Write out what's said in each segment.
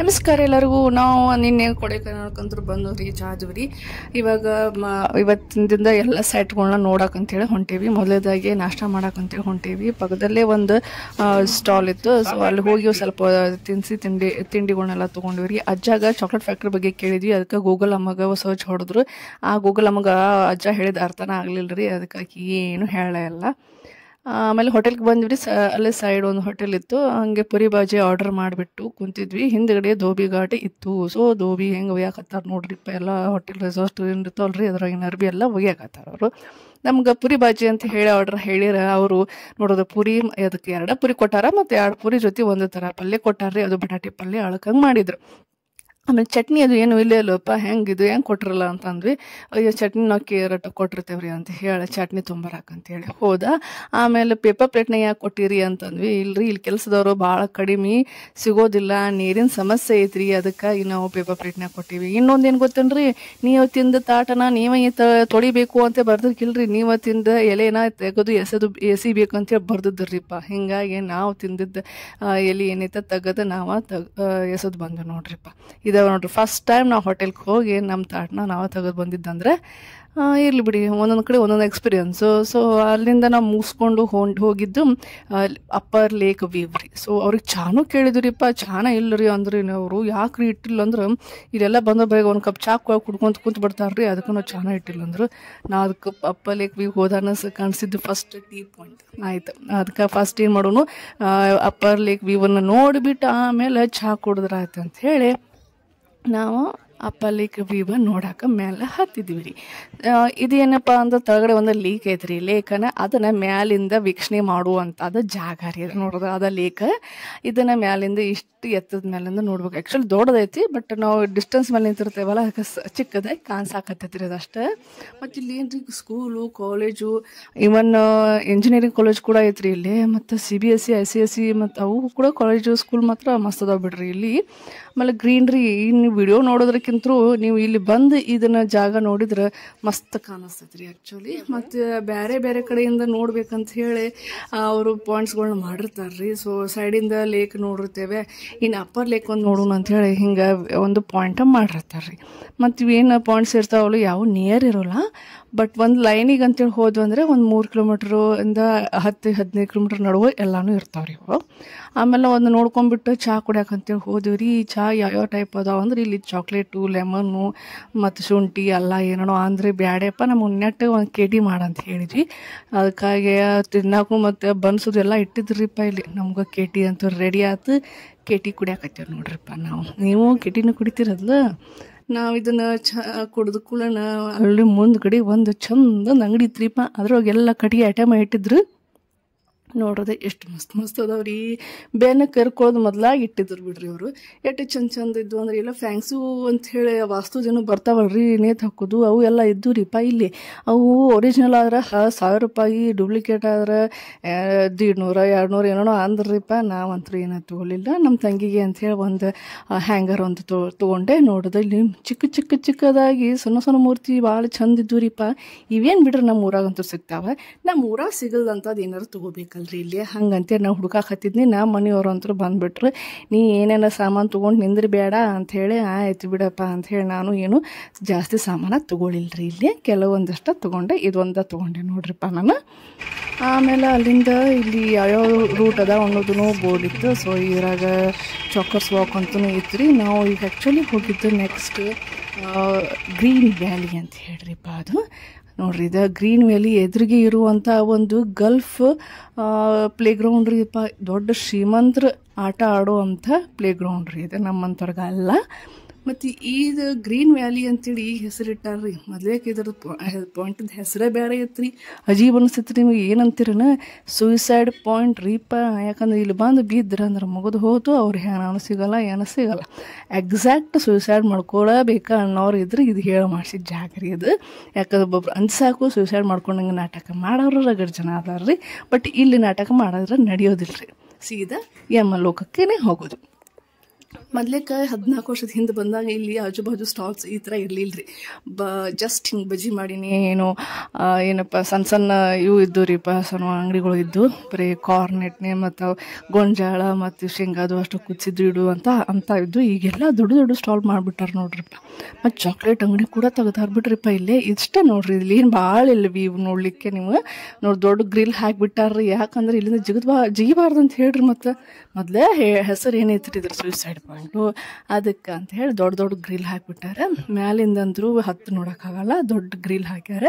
ನಮಸ್ಕಾರ ಎಲ್ಲರಿಗೂ ನಾವು ನಿನ್ನೆ ಕೊಡೈಕನಾಳ್ಕಂತೂ ಬಂದು ರೀಚ್ ರೀ ಇವಾಗ ಇವತ್ತಿನ ದಿನ ಎಲ್ಲ ಸೈಟ್ಗಳನ್ನ ನೋಡಕ್ಕಂತೇಳಿ ಹೊಂಟೇವಿ ಮೊದಲೇದಾಗಿ ನಾಷ್ಟ ಮಾಡಕ್ಕಂತೇಳಿ ಹೊಂಟೇವಿ ಪಕ್ಕದಲ್ಲೇ ಒಂದು ಸ್ಟಾಲ್ ಇತ್ತು ಸೊ ಅಲ್ಲಿ ಹೋಗಿ ಸ್ವಲ್ಪ ತಿನ್ಸಿ ತಿಂಡಿ ತಿಂಡಿಗಳನ್ನೆಲ್ಲ ತೊಗೊಂಡ್ವಿ ರೀ ಅಜ್ಜಾಗ ಚಾಕ್ಲೇಟ್ ಫ್ಯಾಕ್ಟ್ರಿ ಬಗ್ಗೆ ಕೇಳಿದ್ವಿ ಅದಕ್ಕೆ ಗೂಗಲ್ ಅಮ್ಮಗ ಸರ್ಚ್ ಹೊಡೆದ್ರು ಆ ಗೂಗಲ್ ಅಮ್ಮಗ ಅಜ್ಜ ಹೇಳಿದ ಅರ್ಥನೇ ಆಗಲಿಲ್ಲ ರೀ ಅದಕ್ಕಾಗಿ ಏನು ಹೇಳ ಇಲ್ಲ ಆಮೇಲೆ ಹೋಟೆಲ್ಗೆ ಬಂದ್ವಿ ಸ ಅಲ್ಲೇ ಸೈಡ್ ಒಂದು ಹೋಟೆಲ್ ಇತ್ತು ಹಂಗೆ ಪುರಿ ಬಾಜಿ ಆರ್ಡರ್ ಮಾಡಿಬಿಟ್ಟು ಕುಂತಿದ್ವಿ ಹಿಂದ್ಗಡೆ ಧೋಬಿ ಘಾಟ್ ಇತ್ತು ಸೊ ಧೋಬಿ ಹೆಂಗೆ ಒಯ್ಯಾಕತ್ತಾರ ನೋಡ್ರಿಪ್ಪ ಎಲ್ಲ ಹೋಟೆಲ್ ರೆಸಾರ್ಟ್ ಏನು ಇರ್ತಾವಲ್ಲ ರೀ ಅದ್ರಾಗಿನ ಅರ್ಬಿ ಎಲ್ಲ ಒಯ್ಯಾಕತ್ತಾರ ಅವರು ನಮ್ಗೆ ಪುರಿ ಬಾಜಿ ಅಂತ ಹೇಳಿ ಆರ್ಡ್ರ್ ಹೇಳಿರ ಅವರು ನೋಡೋದು ಪುರಿ ಅದಕ್ಕೆ ಎರಡು ಪುರಿ ಕೊಟ್ಟಾರ ಮತ್ತು ಎರಡು ಪುರಿ ಜೊತೆ ಒಂದು ಥರ ಪಲ್ಯ ಕೊಟ್ಟಾರ್ರಿ ಅದು ಬಟಾಟೆ ಪಲ್ಯ ಅಳ್ಕಂಗೆ ಮಾಡಿದ್ರು ಆಮೇಲೆ ಚಟ್ನಿ ಅದು ಏನು ಇಲ್ಲ ಇಲ್ಲಪ್ಪ ಹೆಂಗೆ ಇದು ಹೆಂಗೆ ಕೊಟ್ಟಿರಲ್ಲ ಅಂತ ಅಂದ್ವಿ ಅಯ್ಯೋ ಚಟ್ನಿ ನಾವು ಕೇರಟ್ ಕೊಟ್ಟಿರ್ತೇವೆ ರೀ ಅಂತ ಹೇಳಿ ಚಟ್ನಿ ಹೇಳಿ ಹೋದ ಆಮೇಲೆ ಪೇಪರ್ ಪ್ಲೇಟ್ನ ಯಾಕೆ ಕೊಟ್ಟಿರಿ ಅಂತಂದ್ವಿ ಇಲ್ರಿ ಇಲ್ಲಿ ಕೆಲಸದವರು ಭಾಳ ಕಡಿಮೆ ಸಿಗೋದಿಲ್ಲ ನೀರಿನ ಸಮಸ್ಯೆ ಐತ್ರಿ ಅದಕ್ಕಾಗಿ ನಾವು ಪೇಪರ್ ಪ್ಲೇಟ್ನ ಕೊಟ್ಟಿವಿ ಇನ್ನೊಂದು ಏನು ಗೊತ್ತೇನ್ರಿ ನೀವು ತಿಂದ ತಾಟನ ನೀವೇ ತೊಳಿಬೇಕು ಅಂತ ಬರ್ದಕ್ಕಿಲ್ರಿ ನೀವು ತಿಂದ ಎಲೆನ ತೆಗೆದು ಎಸೆದು ಎಸಿಬೇಕು ಅಂತೇಳಿ ಬರ್ದಿದ್ರಿಪ್ಪ ಹಿಂಗಾಗಿ ನಾವು ತಿಂದಿದ್ದ ಎಲೆ ಏನೈತೆ ತೆಗೆದು ನಾವು ತಗ ಎಸೆದು ಬಂದು ನೋಡ್ರಿಪ್ಪ ಇದು ತೆಗೆದೇವೆ ನೋಡ್ರಿ ಫಸ್ಟ್ ಟೈಮ್ ನಾವು ಹೋಟೆಲ್ಗೆ ಹೋಗಿ ನಮ್ಮ ತಾಟ್ನ ನಾವು ತೆಗೆದು ಬಂದಿದ್ದಂದ್ರೆ ಇರಲಿ ಬಿಡಿ ಒಂದೊಂದು ಕಡೆ ಒಂದೊಂದು ಎಕ್ಸ್ಪೀರಿಯೆನ್ಸು ಸೊ ಅಲ್ಲಿಂದ ನಾವು ಮುಗಿಸ್ಕೊಂಡು ಹೊಂಡು ಹೋಗಿದ್ದು ಅಪ್ಪರ್ ಲೇಕ್ ವ್ಯೂ ರೀ ಸೊ ಅವ್ರಿಗೆ ಚಾನೂ ಕೇಳಿದ್ರಿಪ್ಪ ಚಾನ ಇಲ್ಲ ರೀ ಅಂದ್ರೆ ಅವರು ರೀ ಇಟ್ಟಿಲ್ಲ ಅಂದ್ರೆ ಇಲ್ಲೆಲ್ಲ ಬಂದ ಬೇಗ ಒಂದು ಕಪ್ ಚಾಕ್ ಕುಡ್ಕೊಂತ ಕುಂತು ಬಿಡ್ತಾರೆ ರೀ ಅದಕ್ಕೂ ನಾವು ಚಾನ ಇಟ್ಟಿಲ್ಲ ಅಂದ್ರೆ ನಾ ಅದಕ್ಕೆ ಅಪ್ಪ ಲೇಕ್ ವ್ಯೂ ಹೋದಾನ ಕಾಣಿಸಿದ್ದು ಫಸ್ಟ್ ಟೀ ಪಾಯಿಂಟ್ ಆಯಿತು ಅದಕ್ಕೆ ಫಸ್ಟ್ ಏನು ಮಾಡೋನು ಅಪ್ಪರ್ ಲೇಕ್ ವ್ಯೂವನ್ನ ನೋಡಿಬಿಟ್ಟು ಆಮೇಲೆ ಚಹಾ ಕುಡಿದ್ರಾಯ್ತು ಅಂತ ಹೇಳಿ ನಾವು ಆ ಲೀಕ್ ಬೀಬ ನೋಡಕ್ಕೆ ಮೇಲೆ ಹತ್ತಿದ್ವಿ ರೀ ಏನಪ್ಪ ಅಂದ್ರೆ ತಳಗಡೆ ಒಂದು ಲೀಕ್ ಐತ್ರಿ ಲೇಖನ ಅದನ್ನು ಮ್ಯಾಲಿಂದ ವೀಕ್ಷಣೆ ಮಾಡುವಂಥದ್ದು ಜಾಗ ರೀ ನೋಡೋದು ಅದ ಲೇಖ ಇದನ್ನು ಮ್ಯಾಲಿಂದ ಇಷ್ಟು ಎತ್ತದ ಮೇಲಿಂದ ನೋಡ್ಬೇಕು ಆ್ಯಕ್ಚುಲಿ ದೊಡ್ಡದೈತಿ ಬಟ್ ನಾವು ಡಿಸ್ಟೆನ್ಸ್ ಮೇಲೆ ನಿಂತಿರ್ತೇವಲ್ಲ ಅದಕ್ಕೆ ಚಿಕ್ಕದಾಗಿ ಕಾಣಿಸಾಕತ್ತೈತಿ ರೀ ಅದಷ್ಟು ಮತ್ತು ಇಲ್ಲಿ ಏನು ರೀ school college even engineering college ಕೂಡ ಐತ್ರಿ ಇಲ್ಲಿ ಮತ್ತು C B S C I C S e, C e ಮತ್ತು ಅವು ಕೂಡ ಕಾಲೇಜು ಸ್ಕೂಲ್ ಮಾತ್ರ ಮಸ್ತ್ ಬಿಡ್ರಿ ಇಲ್ಲಿ ಆಮೇಲೆ ಗ್ರೀನ್ರಿ ನೀವು ವಿಡಿಯೋ ನೋಡೋದ್ರಕ್ಕಿಂತರೂ ನೀವು ಇಲ್ಲಿ ಬಂದು ಇದನ್ನ ಜಾಗ ನೋಡಿದ್ರೆ ಮಸ್ತ್ ಕಾಣಿಸ್ತೈತೆ ರೀ ಆ್ಯಕ್ಚುಲಿ ಮತ್ತು ಬೇರೆ ಬೇರೆ ಕಡೆಯಿಂದ ನೋಡ್ಬೇಕಂತ ಹೇಳಿ ಅವರು ಪಾಯಿಂಟ್ಸ್ಗಳನ್ನ ಮಾಡಿರ್ತಾರೆ ರೀ ಸೊ ಸೈಡಿಂದ ಲೇಕ್ ನೋಡಿರ್ತೇವೆ ಇನ್ನು ಅಪ್ಪರ್ ಲೇಕ್ ಒಂದು ನೋಡೋಣ ಅಂಥೇಳಿ ಹಿಂಗೆ ಒಂದು ಪಾಯಿಂಟ ಮಾಡಿರ್ತಾರೆ ರೀ ಮತ್ತು ಇವೇನು ಪಾಯಿಂಟ್ಸ್ ಇರ್ತಾವಲ್ಲ ಯಾವ ನಿಯರ್ ಇರೋಲ್ಲ ಬಟ್ ಒಂದು ಲೈನಿಗೆ ಅಂತೇಳಿ ಹೋದ್ವಿ ಅಂದರೆ ಒಂದು ಮೂರು ಕಿಲೋಮೀಟ್ರು ಇಂದ ಹತ್ತು ಹದಿನೈದು ಕಿಲೋಮೀಟ್ರ್ ನಡುವೆ ಎಲ್ಲಾನು ಇರ್ತಾವೆ ರೀ ಇವು ಆಮೇಲೆ ಒಂದು ನೋಡ್ಕೊಂಬಿಟ್ಟು ಚಹಾ ಕುಡಿಯೋಕೆ ಅಂತೇಳಿ ಹೋದ್ವಿ ರೀ ಈ ಚಹಾ ಯಾವ್ಯಾವ ಟೈಪ್ ಅದಾವ ಅಂದ್ರೆ ಇಲ್ಲಿ ಚಾಕ್ಲೇಟು ಲೆಮನ್ನು ಮತ್ತು ಶುಂಠಿ ಎಲ್ಲ ಏನೋ ಅಂದರೆ ಬ್ಯಾಡೆಪ್ಪ ನಮ್ಮ ಉನ್ನೆಟ್ಟು ಒಂದು ಕೆ ಮಾಡ ಮಾಡಂತ ಹೇಳಿದ್ವಿ ಅದಕ್ಕಾಗಿ ತಿನ್ನೋಕು ಮತ್ತು ಬನ್ಸೋದು ಎಲ್ಲ ಇಟ್ಟಿದ್ರಿಪ್ಪ ಇಲ್ಲಿ ನಮ್ಗೆ ಕೆಟಿ ಅಂತ ರೆಡಿ ಆಯ್ತು ಕೆಟಿ ಟಿ ನೋಡ್ರಿಪ್ಪ ನಾವು ನೀವು ಕೆ ಟಿನೂ ನಾವು ಇದನ್ನು ಚ ಕುಡ್ದು ಕೂಡಣ ಅಲ್ಲಿ ಮುಂದ್ಗಡೆ ಒಂದು ಚಂದ ಅಂಗಡಿ ಇತ್ರಿಪ್ಪ ಅದ್ರೊಳಗೆಲ್ಲ ಕಟ್ಟಿಗೆ ಐಟಮ್ ಇಟ್ಟಿದ್ರು ನೋಡೋದೇ ಎಷ್ಟು ಮಸ್ತ್ ಮಸ್ತ್ ರೀ ಬೇನೆ ಕರ್ಕೊಳ್ಳೋದು ಮೊದ್ಲಾಗಿ ಇಟ್ಟಿದ್ರು ಬಿಡ್ರಿ ಅವರು ಎಷ್ಟು ಚಂದ ಚಂದ ಇದ್ದು ಅಂದ್ರೆ ಎಲ್ಲ ಫ್ಯಾಂಕ್ಸು ಅಂತ ಹೇಳಿ ವಾಸ್ತು ಜನ ಬರ್ತಾವಲ್ರಿ ನೇತು ಹಾಕೋದು ಅವು ಎಲ್ಲ ಇದ್ದು ರೀ ಇಲ್ಲಿ ಅವು ಒರಿಜಿನಲ್ ಆದ್ರೆ ಸಾವಿರ ರೂಪಾಯಿ ಡೂಪ್ಲಿಕೇಟ್ ಆದ್ರೆ ದೀಡ್ನೂರ ಎರಡು ನೂರ ಏನೋ ಅಂದ್ರಿಪ್ಪ ನಾವಂತೂ ಏನ ತಗೊಳ್ಳಿಲ್ಲ ನಮ್ಮ ತಂಗಿಗೆ ಅಂಥೇಳಿ ಒಂದು ಹ್ಯಾಂಗರ್ ಒಂದು ತೊ ತೊಗೊಂಡೆ ನೋಡಿದೆ ಇಲ್ಲಿ ಚಿಕ್ಕ ಚಿಕ್ಕ ಚಿಕ್ಕದಾಗಿ ಸಣ್ಣ ಸಣ್ಣ ಮೂರ್ತಿ ಭಾಳ ಚಂದ ಇದ್ದು ರೀಪಾ ಇವೇನು ಬಿಡ್ರಿ ನಮ್ಮ ಊರಾಗಂತೂ ಸಿಗ್ತಾವೆ ನಮ್ಮ ಊರಾಗ ಸಿಗಲ್ದಂಥದ್ದು ಏನಾರು ತೊಗೋಬೇಕು ಅಲ್ರಿ ಇಲ್ಲಿ ಹಂಗಂತೇಳಿ ನಾವು ಹುಡುಕಾಕತ್ತಿದ್ನಿ ನಮ್ಮ ಮನೆಯವ್ರು ಅಂತೂ ಬಂದುಬಿಟ್ರು ನೀ ಏನೇನೋ ಸಾಮಾನು ತೊಗೊಂಡು ನಿಂದ್ರಿ ಬೇಡ ಅಂಥೇಳಿ ಆಯ್ತು ಬಿಡಪ್ಪ ಅಂಥೇಳಿ ನಾನು ಏನು ಜಾಸ್ತಿ ಸಾಮಾನು ತೊಗೊಳಿಲ್ರಿ ಇಲ್ಲಿ ಕೆಲವೊಂದಷ್ಟು ತಗೊಂಡೆ ಇದೊಂದು ತೊಗೊಂಡೆ ನೋಡ್ರಿಪ್ಪ ನಾನು ಆಮೇಲೆ ಅಲ್ಲಿಂದ ಇಲ್ಲಿ ಯಾವ್ಯಾವ ರೂಟ್ ಅದ ಅನ್ನೋದು ಬೋರ್ಡ್ ಇತ್ತು ಸೊ ಇದ್ರಾಗ ಚಾಕರ್ಸ್ ವಾಕ್ ಅಂತೂ ಇತ್ತು ರೀ ನಾವು ಈಗ ಆ್ಯಕ್ಚುಲಿ ಹೋಗಿದ್ದು ನೆಕ್ಸ್ಟ್ ಗ್ರೀನ್ ವ್ಯಾಲಿ ಅಂತ ಹೇಳ್ರಿಪ್ಪ ಅದು ನೋಡ್ರಿ ಇದು ಗ್ರೀನ್ ವ್ಯಾಲಿ ಎದುರಿಗೆ ಇರುವಂಥ ಒಂದು ಗಲ್ಫ್ ಪ್ಲೇ ಗ್ರೌಂಡ್ ರೀ ದೊಡ್ಡ ಶ್ರೀಮಂತರ ಆಟ ಆಡುವಂಥ ಪ್ಲೇ ಗ್ರೌಂಡ್ ರೀ ಇದು ಅಲ್ಲ ಮತ್ತು ಇದು ಗ್ರೀನ್ ವ್ಯಾಲಿ ಅಂತೇಳಿ ಹೆಸರು ಇಟ್ಟಾರ್ರಿ ಮೊದಲೇಕೆ ಇದ್ರ ಪಾಯಿಂಟಿಂದ ಹೆಸರೇ ಬೇರೆ ಐತ್ರಿ ಅಜೀಬ್ ಅನಿಸ್ತೈತಿ ನಿಮಗೆ ಏನಂತೀರನ ಸೂಯಿಸೈಡ್ ಪಾಯಿಂಟ್ ರೀಪ ಯಾಕಂದ್ರೆ ಇಲ್ಲಿ ಬಂದು ಬಿದ್ದರೆ ಅಂದ್ರೆ ಮುಗಿದು ಹೋತು ಅವ್ರಿಗೆ ಏನೂ ಸಿಗಲ್ಲ ಏನೂ ಸಿಗಲ್ಲ ಎಕ್ಸಾಕ್ಟ್ ಸೂಯಿಸೈಡ್ ಮಾಡ್ಕೊಳಬೇಕಾ ಅನ್ನೋರು ಇದ್ರೆ ಇದು ಹೇಳಿ ಮಾಡಿಸಿದ ಜಾಗ ರೀ ಯಾಕಂದ್ರೆ ಒಬ್ಬೊಬ್ರು ಅನ್ಸಾಕು ಸೂಸೈಡ್ ಮಾಡ್ಕೊಂಡಂಗೆ ನಾಟಕ ಮಾಡೋರು ರಗಡ್ ಜನ ಅದಾರ್ರಿ ಬಟ್ ಇಲ್ಲಿ ನಾಟಕ ಮಾಡಿದ್ರೆ ನಡೆಯೋದಿಲ್ಲ ರೀ ಸೀದಾ ಎಮ್ಮ ಲೋಕಕ್ಕೇ ಹೋಗೋದು ಮೊದ್ಲಿಕ್ಕೆ ಹದಿನಾಲ್ಕು ವರ್ಷದ ಹಿಂದೆ ಬಂದಾಗ ಇಲ್ಲಿ ಆಜು ಬಾಜು ಸ್ಟಾಲ್ಸ್ ಈ ಥರ ಇರಲಿಲ್ಲ ರೀ ಬ ಜಸ್ಟ್ ಹಿಂಗೆ ಬಜ್ಜಿ ಮಾಡೀನಿ ಏನು ಏನಪ್ಪ ಸಣ್ಣ ಸಣ್ಣ ಇವು ಇದ್ದು ರೀ ಪ ಸಣ್ಣ ಅಂಗಡಿಗಳು ಇದ್ದು ಬರೀ ಕಾರ್ನೆಟ್ನೇ ಮತ್ತು ಗೊಂಜಾಳ ಮತ್ತು ಶೇಂಗಾದು ಅಷ್ಟು ಕುಚ್ಚಿದ್ದು ಇಡು ಅಂತ ಅಂತ ಇದ್ದು ಈಗೆಲ್ಲ ದೊಡ್ಡ ದೊಡ್ಡ ಸ್ಟಾಲ್ ಮಾಡಿಬಿಟ್ಟಾರ ನೋಡ್ರಿಪ್ಪ ಮತ್ತು ಚಾಕ್ಲೇಟ್ ಅಂಗಡಿ ಕೂಡ ತೆಗೆದಾರ್ಬಿಟ್ರಿಪ್ಪ ಇಲ್ಲೇ ಇಷ್ಟೇ ನೋಡ್ರಿ ಇಲ್ಲಿ ಏನು ಭಾಳ ಇಲ್ಲವಿ ಇವು ನೋಡಲಿಕ್ಕೆ ನೀವು ನೋಡಿ ದೊಡ್ಡ ಗ್ರಿಲ್ ಹಾಕಿಬಿಟ್ಟಾರ್ರಿ ಯಾಕಂದ್ರೆ ಇಲ್ಲಿಂದ ಜಿಗದ್ ಬಾ ಜಿಗಿಬಾರ್ದು ಅಂತ ಹೇಳ್ರಿ ಮತ್ತು ಮೊದಲೇ ಹೆಸರು ಏನೈತ್ರಿ ಇದ್ರ ಸೂಸೈಡ್ ಪಾಯಿಂಟ್ ಅದಕ್ಕೆ ಅಂತ ಹೇಳಿ ದೊಡ್ಡ ದೊಡ್ಡ ಗ್ರಿಲ್ ಹಾಕಿಬಿಟ್ಟಾರೆ ಮ್ಯಾಲಿಂದಂದ್ರೂ ಹತ್ತು ನೋಡೋಕ್ಕಾಗಲ್ಲ ದೊಡ್ಡ ಗ್ರಿಲ್ ಹಾಕ್ಯಾರ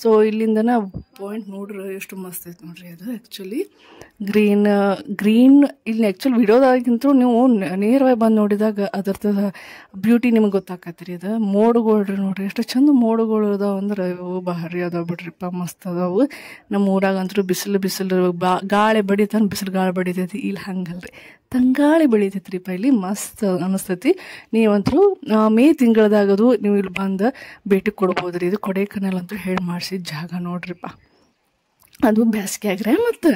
ಸೊ ಇಲ್ಲಿಂದನ ಪಾಯಿಂಟ್ ನೋಡ್ರಿ ಎಷ್ಟು ಮಸ್ತ್ ಐತೆ ನೋಡ್ರಿ ಅದು ಆ್ಯಕ್ಚುಲಿ ಗ್ರೀನ್ ಗ್ರೀನ್ ಇಲ್ಲಿ ಆ್ಯಕ್ಚುಲಿ ವಿಡಿಯೋದಾಗಿಂತೂ ನೀವು ನೇರವಾಗಿ ಬಂದು ನೋಡಿದಾಗ ಅದ್ರದ್ದು ಬ್ಯೂಟಿ ನಿಮ್ಗೆ ಗೊತ್ತಾಕತ್ತೆ ರೀ ಅದು ಮೋಡುಗಳ್ರಿ ನೋಡ್ರಿ ಎಷ್ಟು ಚಂದ ಮೋಡ್ಗಳು ಅದಾವ ಅಂದ್ರೆ ಇವು ಭಾರಿ ಅದಾವ ಬಿಡ್ರಿಪ್ಪ ಮಸ್ತ್ ಅದಾವು ನಮ್ಮ ಊರಾಗಂತೂ ಬಿಸಿಲು ಬಿಸಿಲು ಬಾ ಗಾಳಿ ಬಡಿತಾನೆ ಬಿಸಿಲು ಗಾಳಿ ಬಡಿತೈತಿ ಇಲ್ಲಿ ಹಂಗಲ್ರಿ ತಂಗಾಳಿ ಬೆಳೀತೈತೆ ರೀ ಇಲ್ಲಿ ಮಸ್ತ್ ಅನಿಸ್ತೈತಿ ನೀವಂತೂ ಮೇ ತಿಂಗಳದಾಗದು ನೀವು ಇಲ್ಲಿ ಬಂದು ಭೇಟಿ ಕೊಡ್ಬೋದು ರೀ ಇದು ಕೊಡೈಕನಲ್ ಅಂತೂ ಹೇಳಿ ಮಾಡಿಸಿದ ಜಾಗ ನೋಡ್ರಿಪ್ಪ ಅದು ಬೇಸಿಗೆ ಆಗ್ರೆ ಮತ್ತು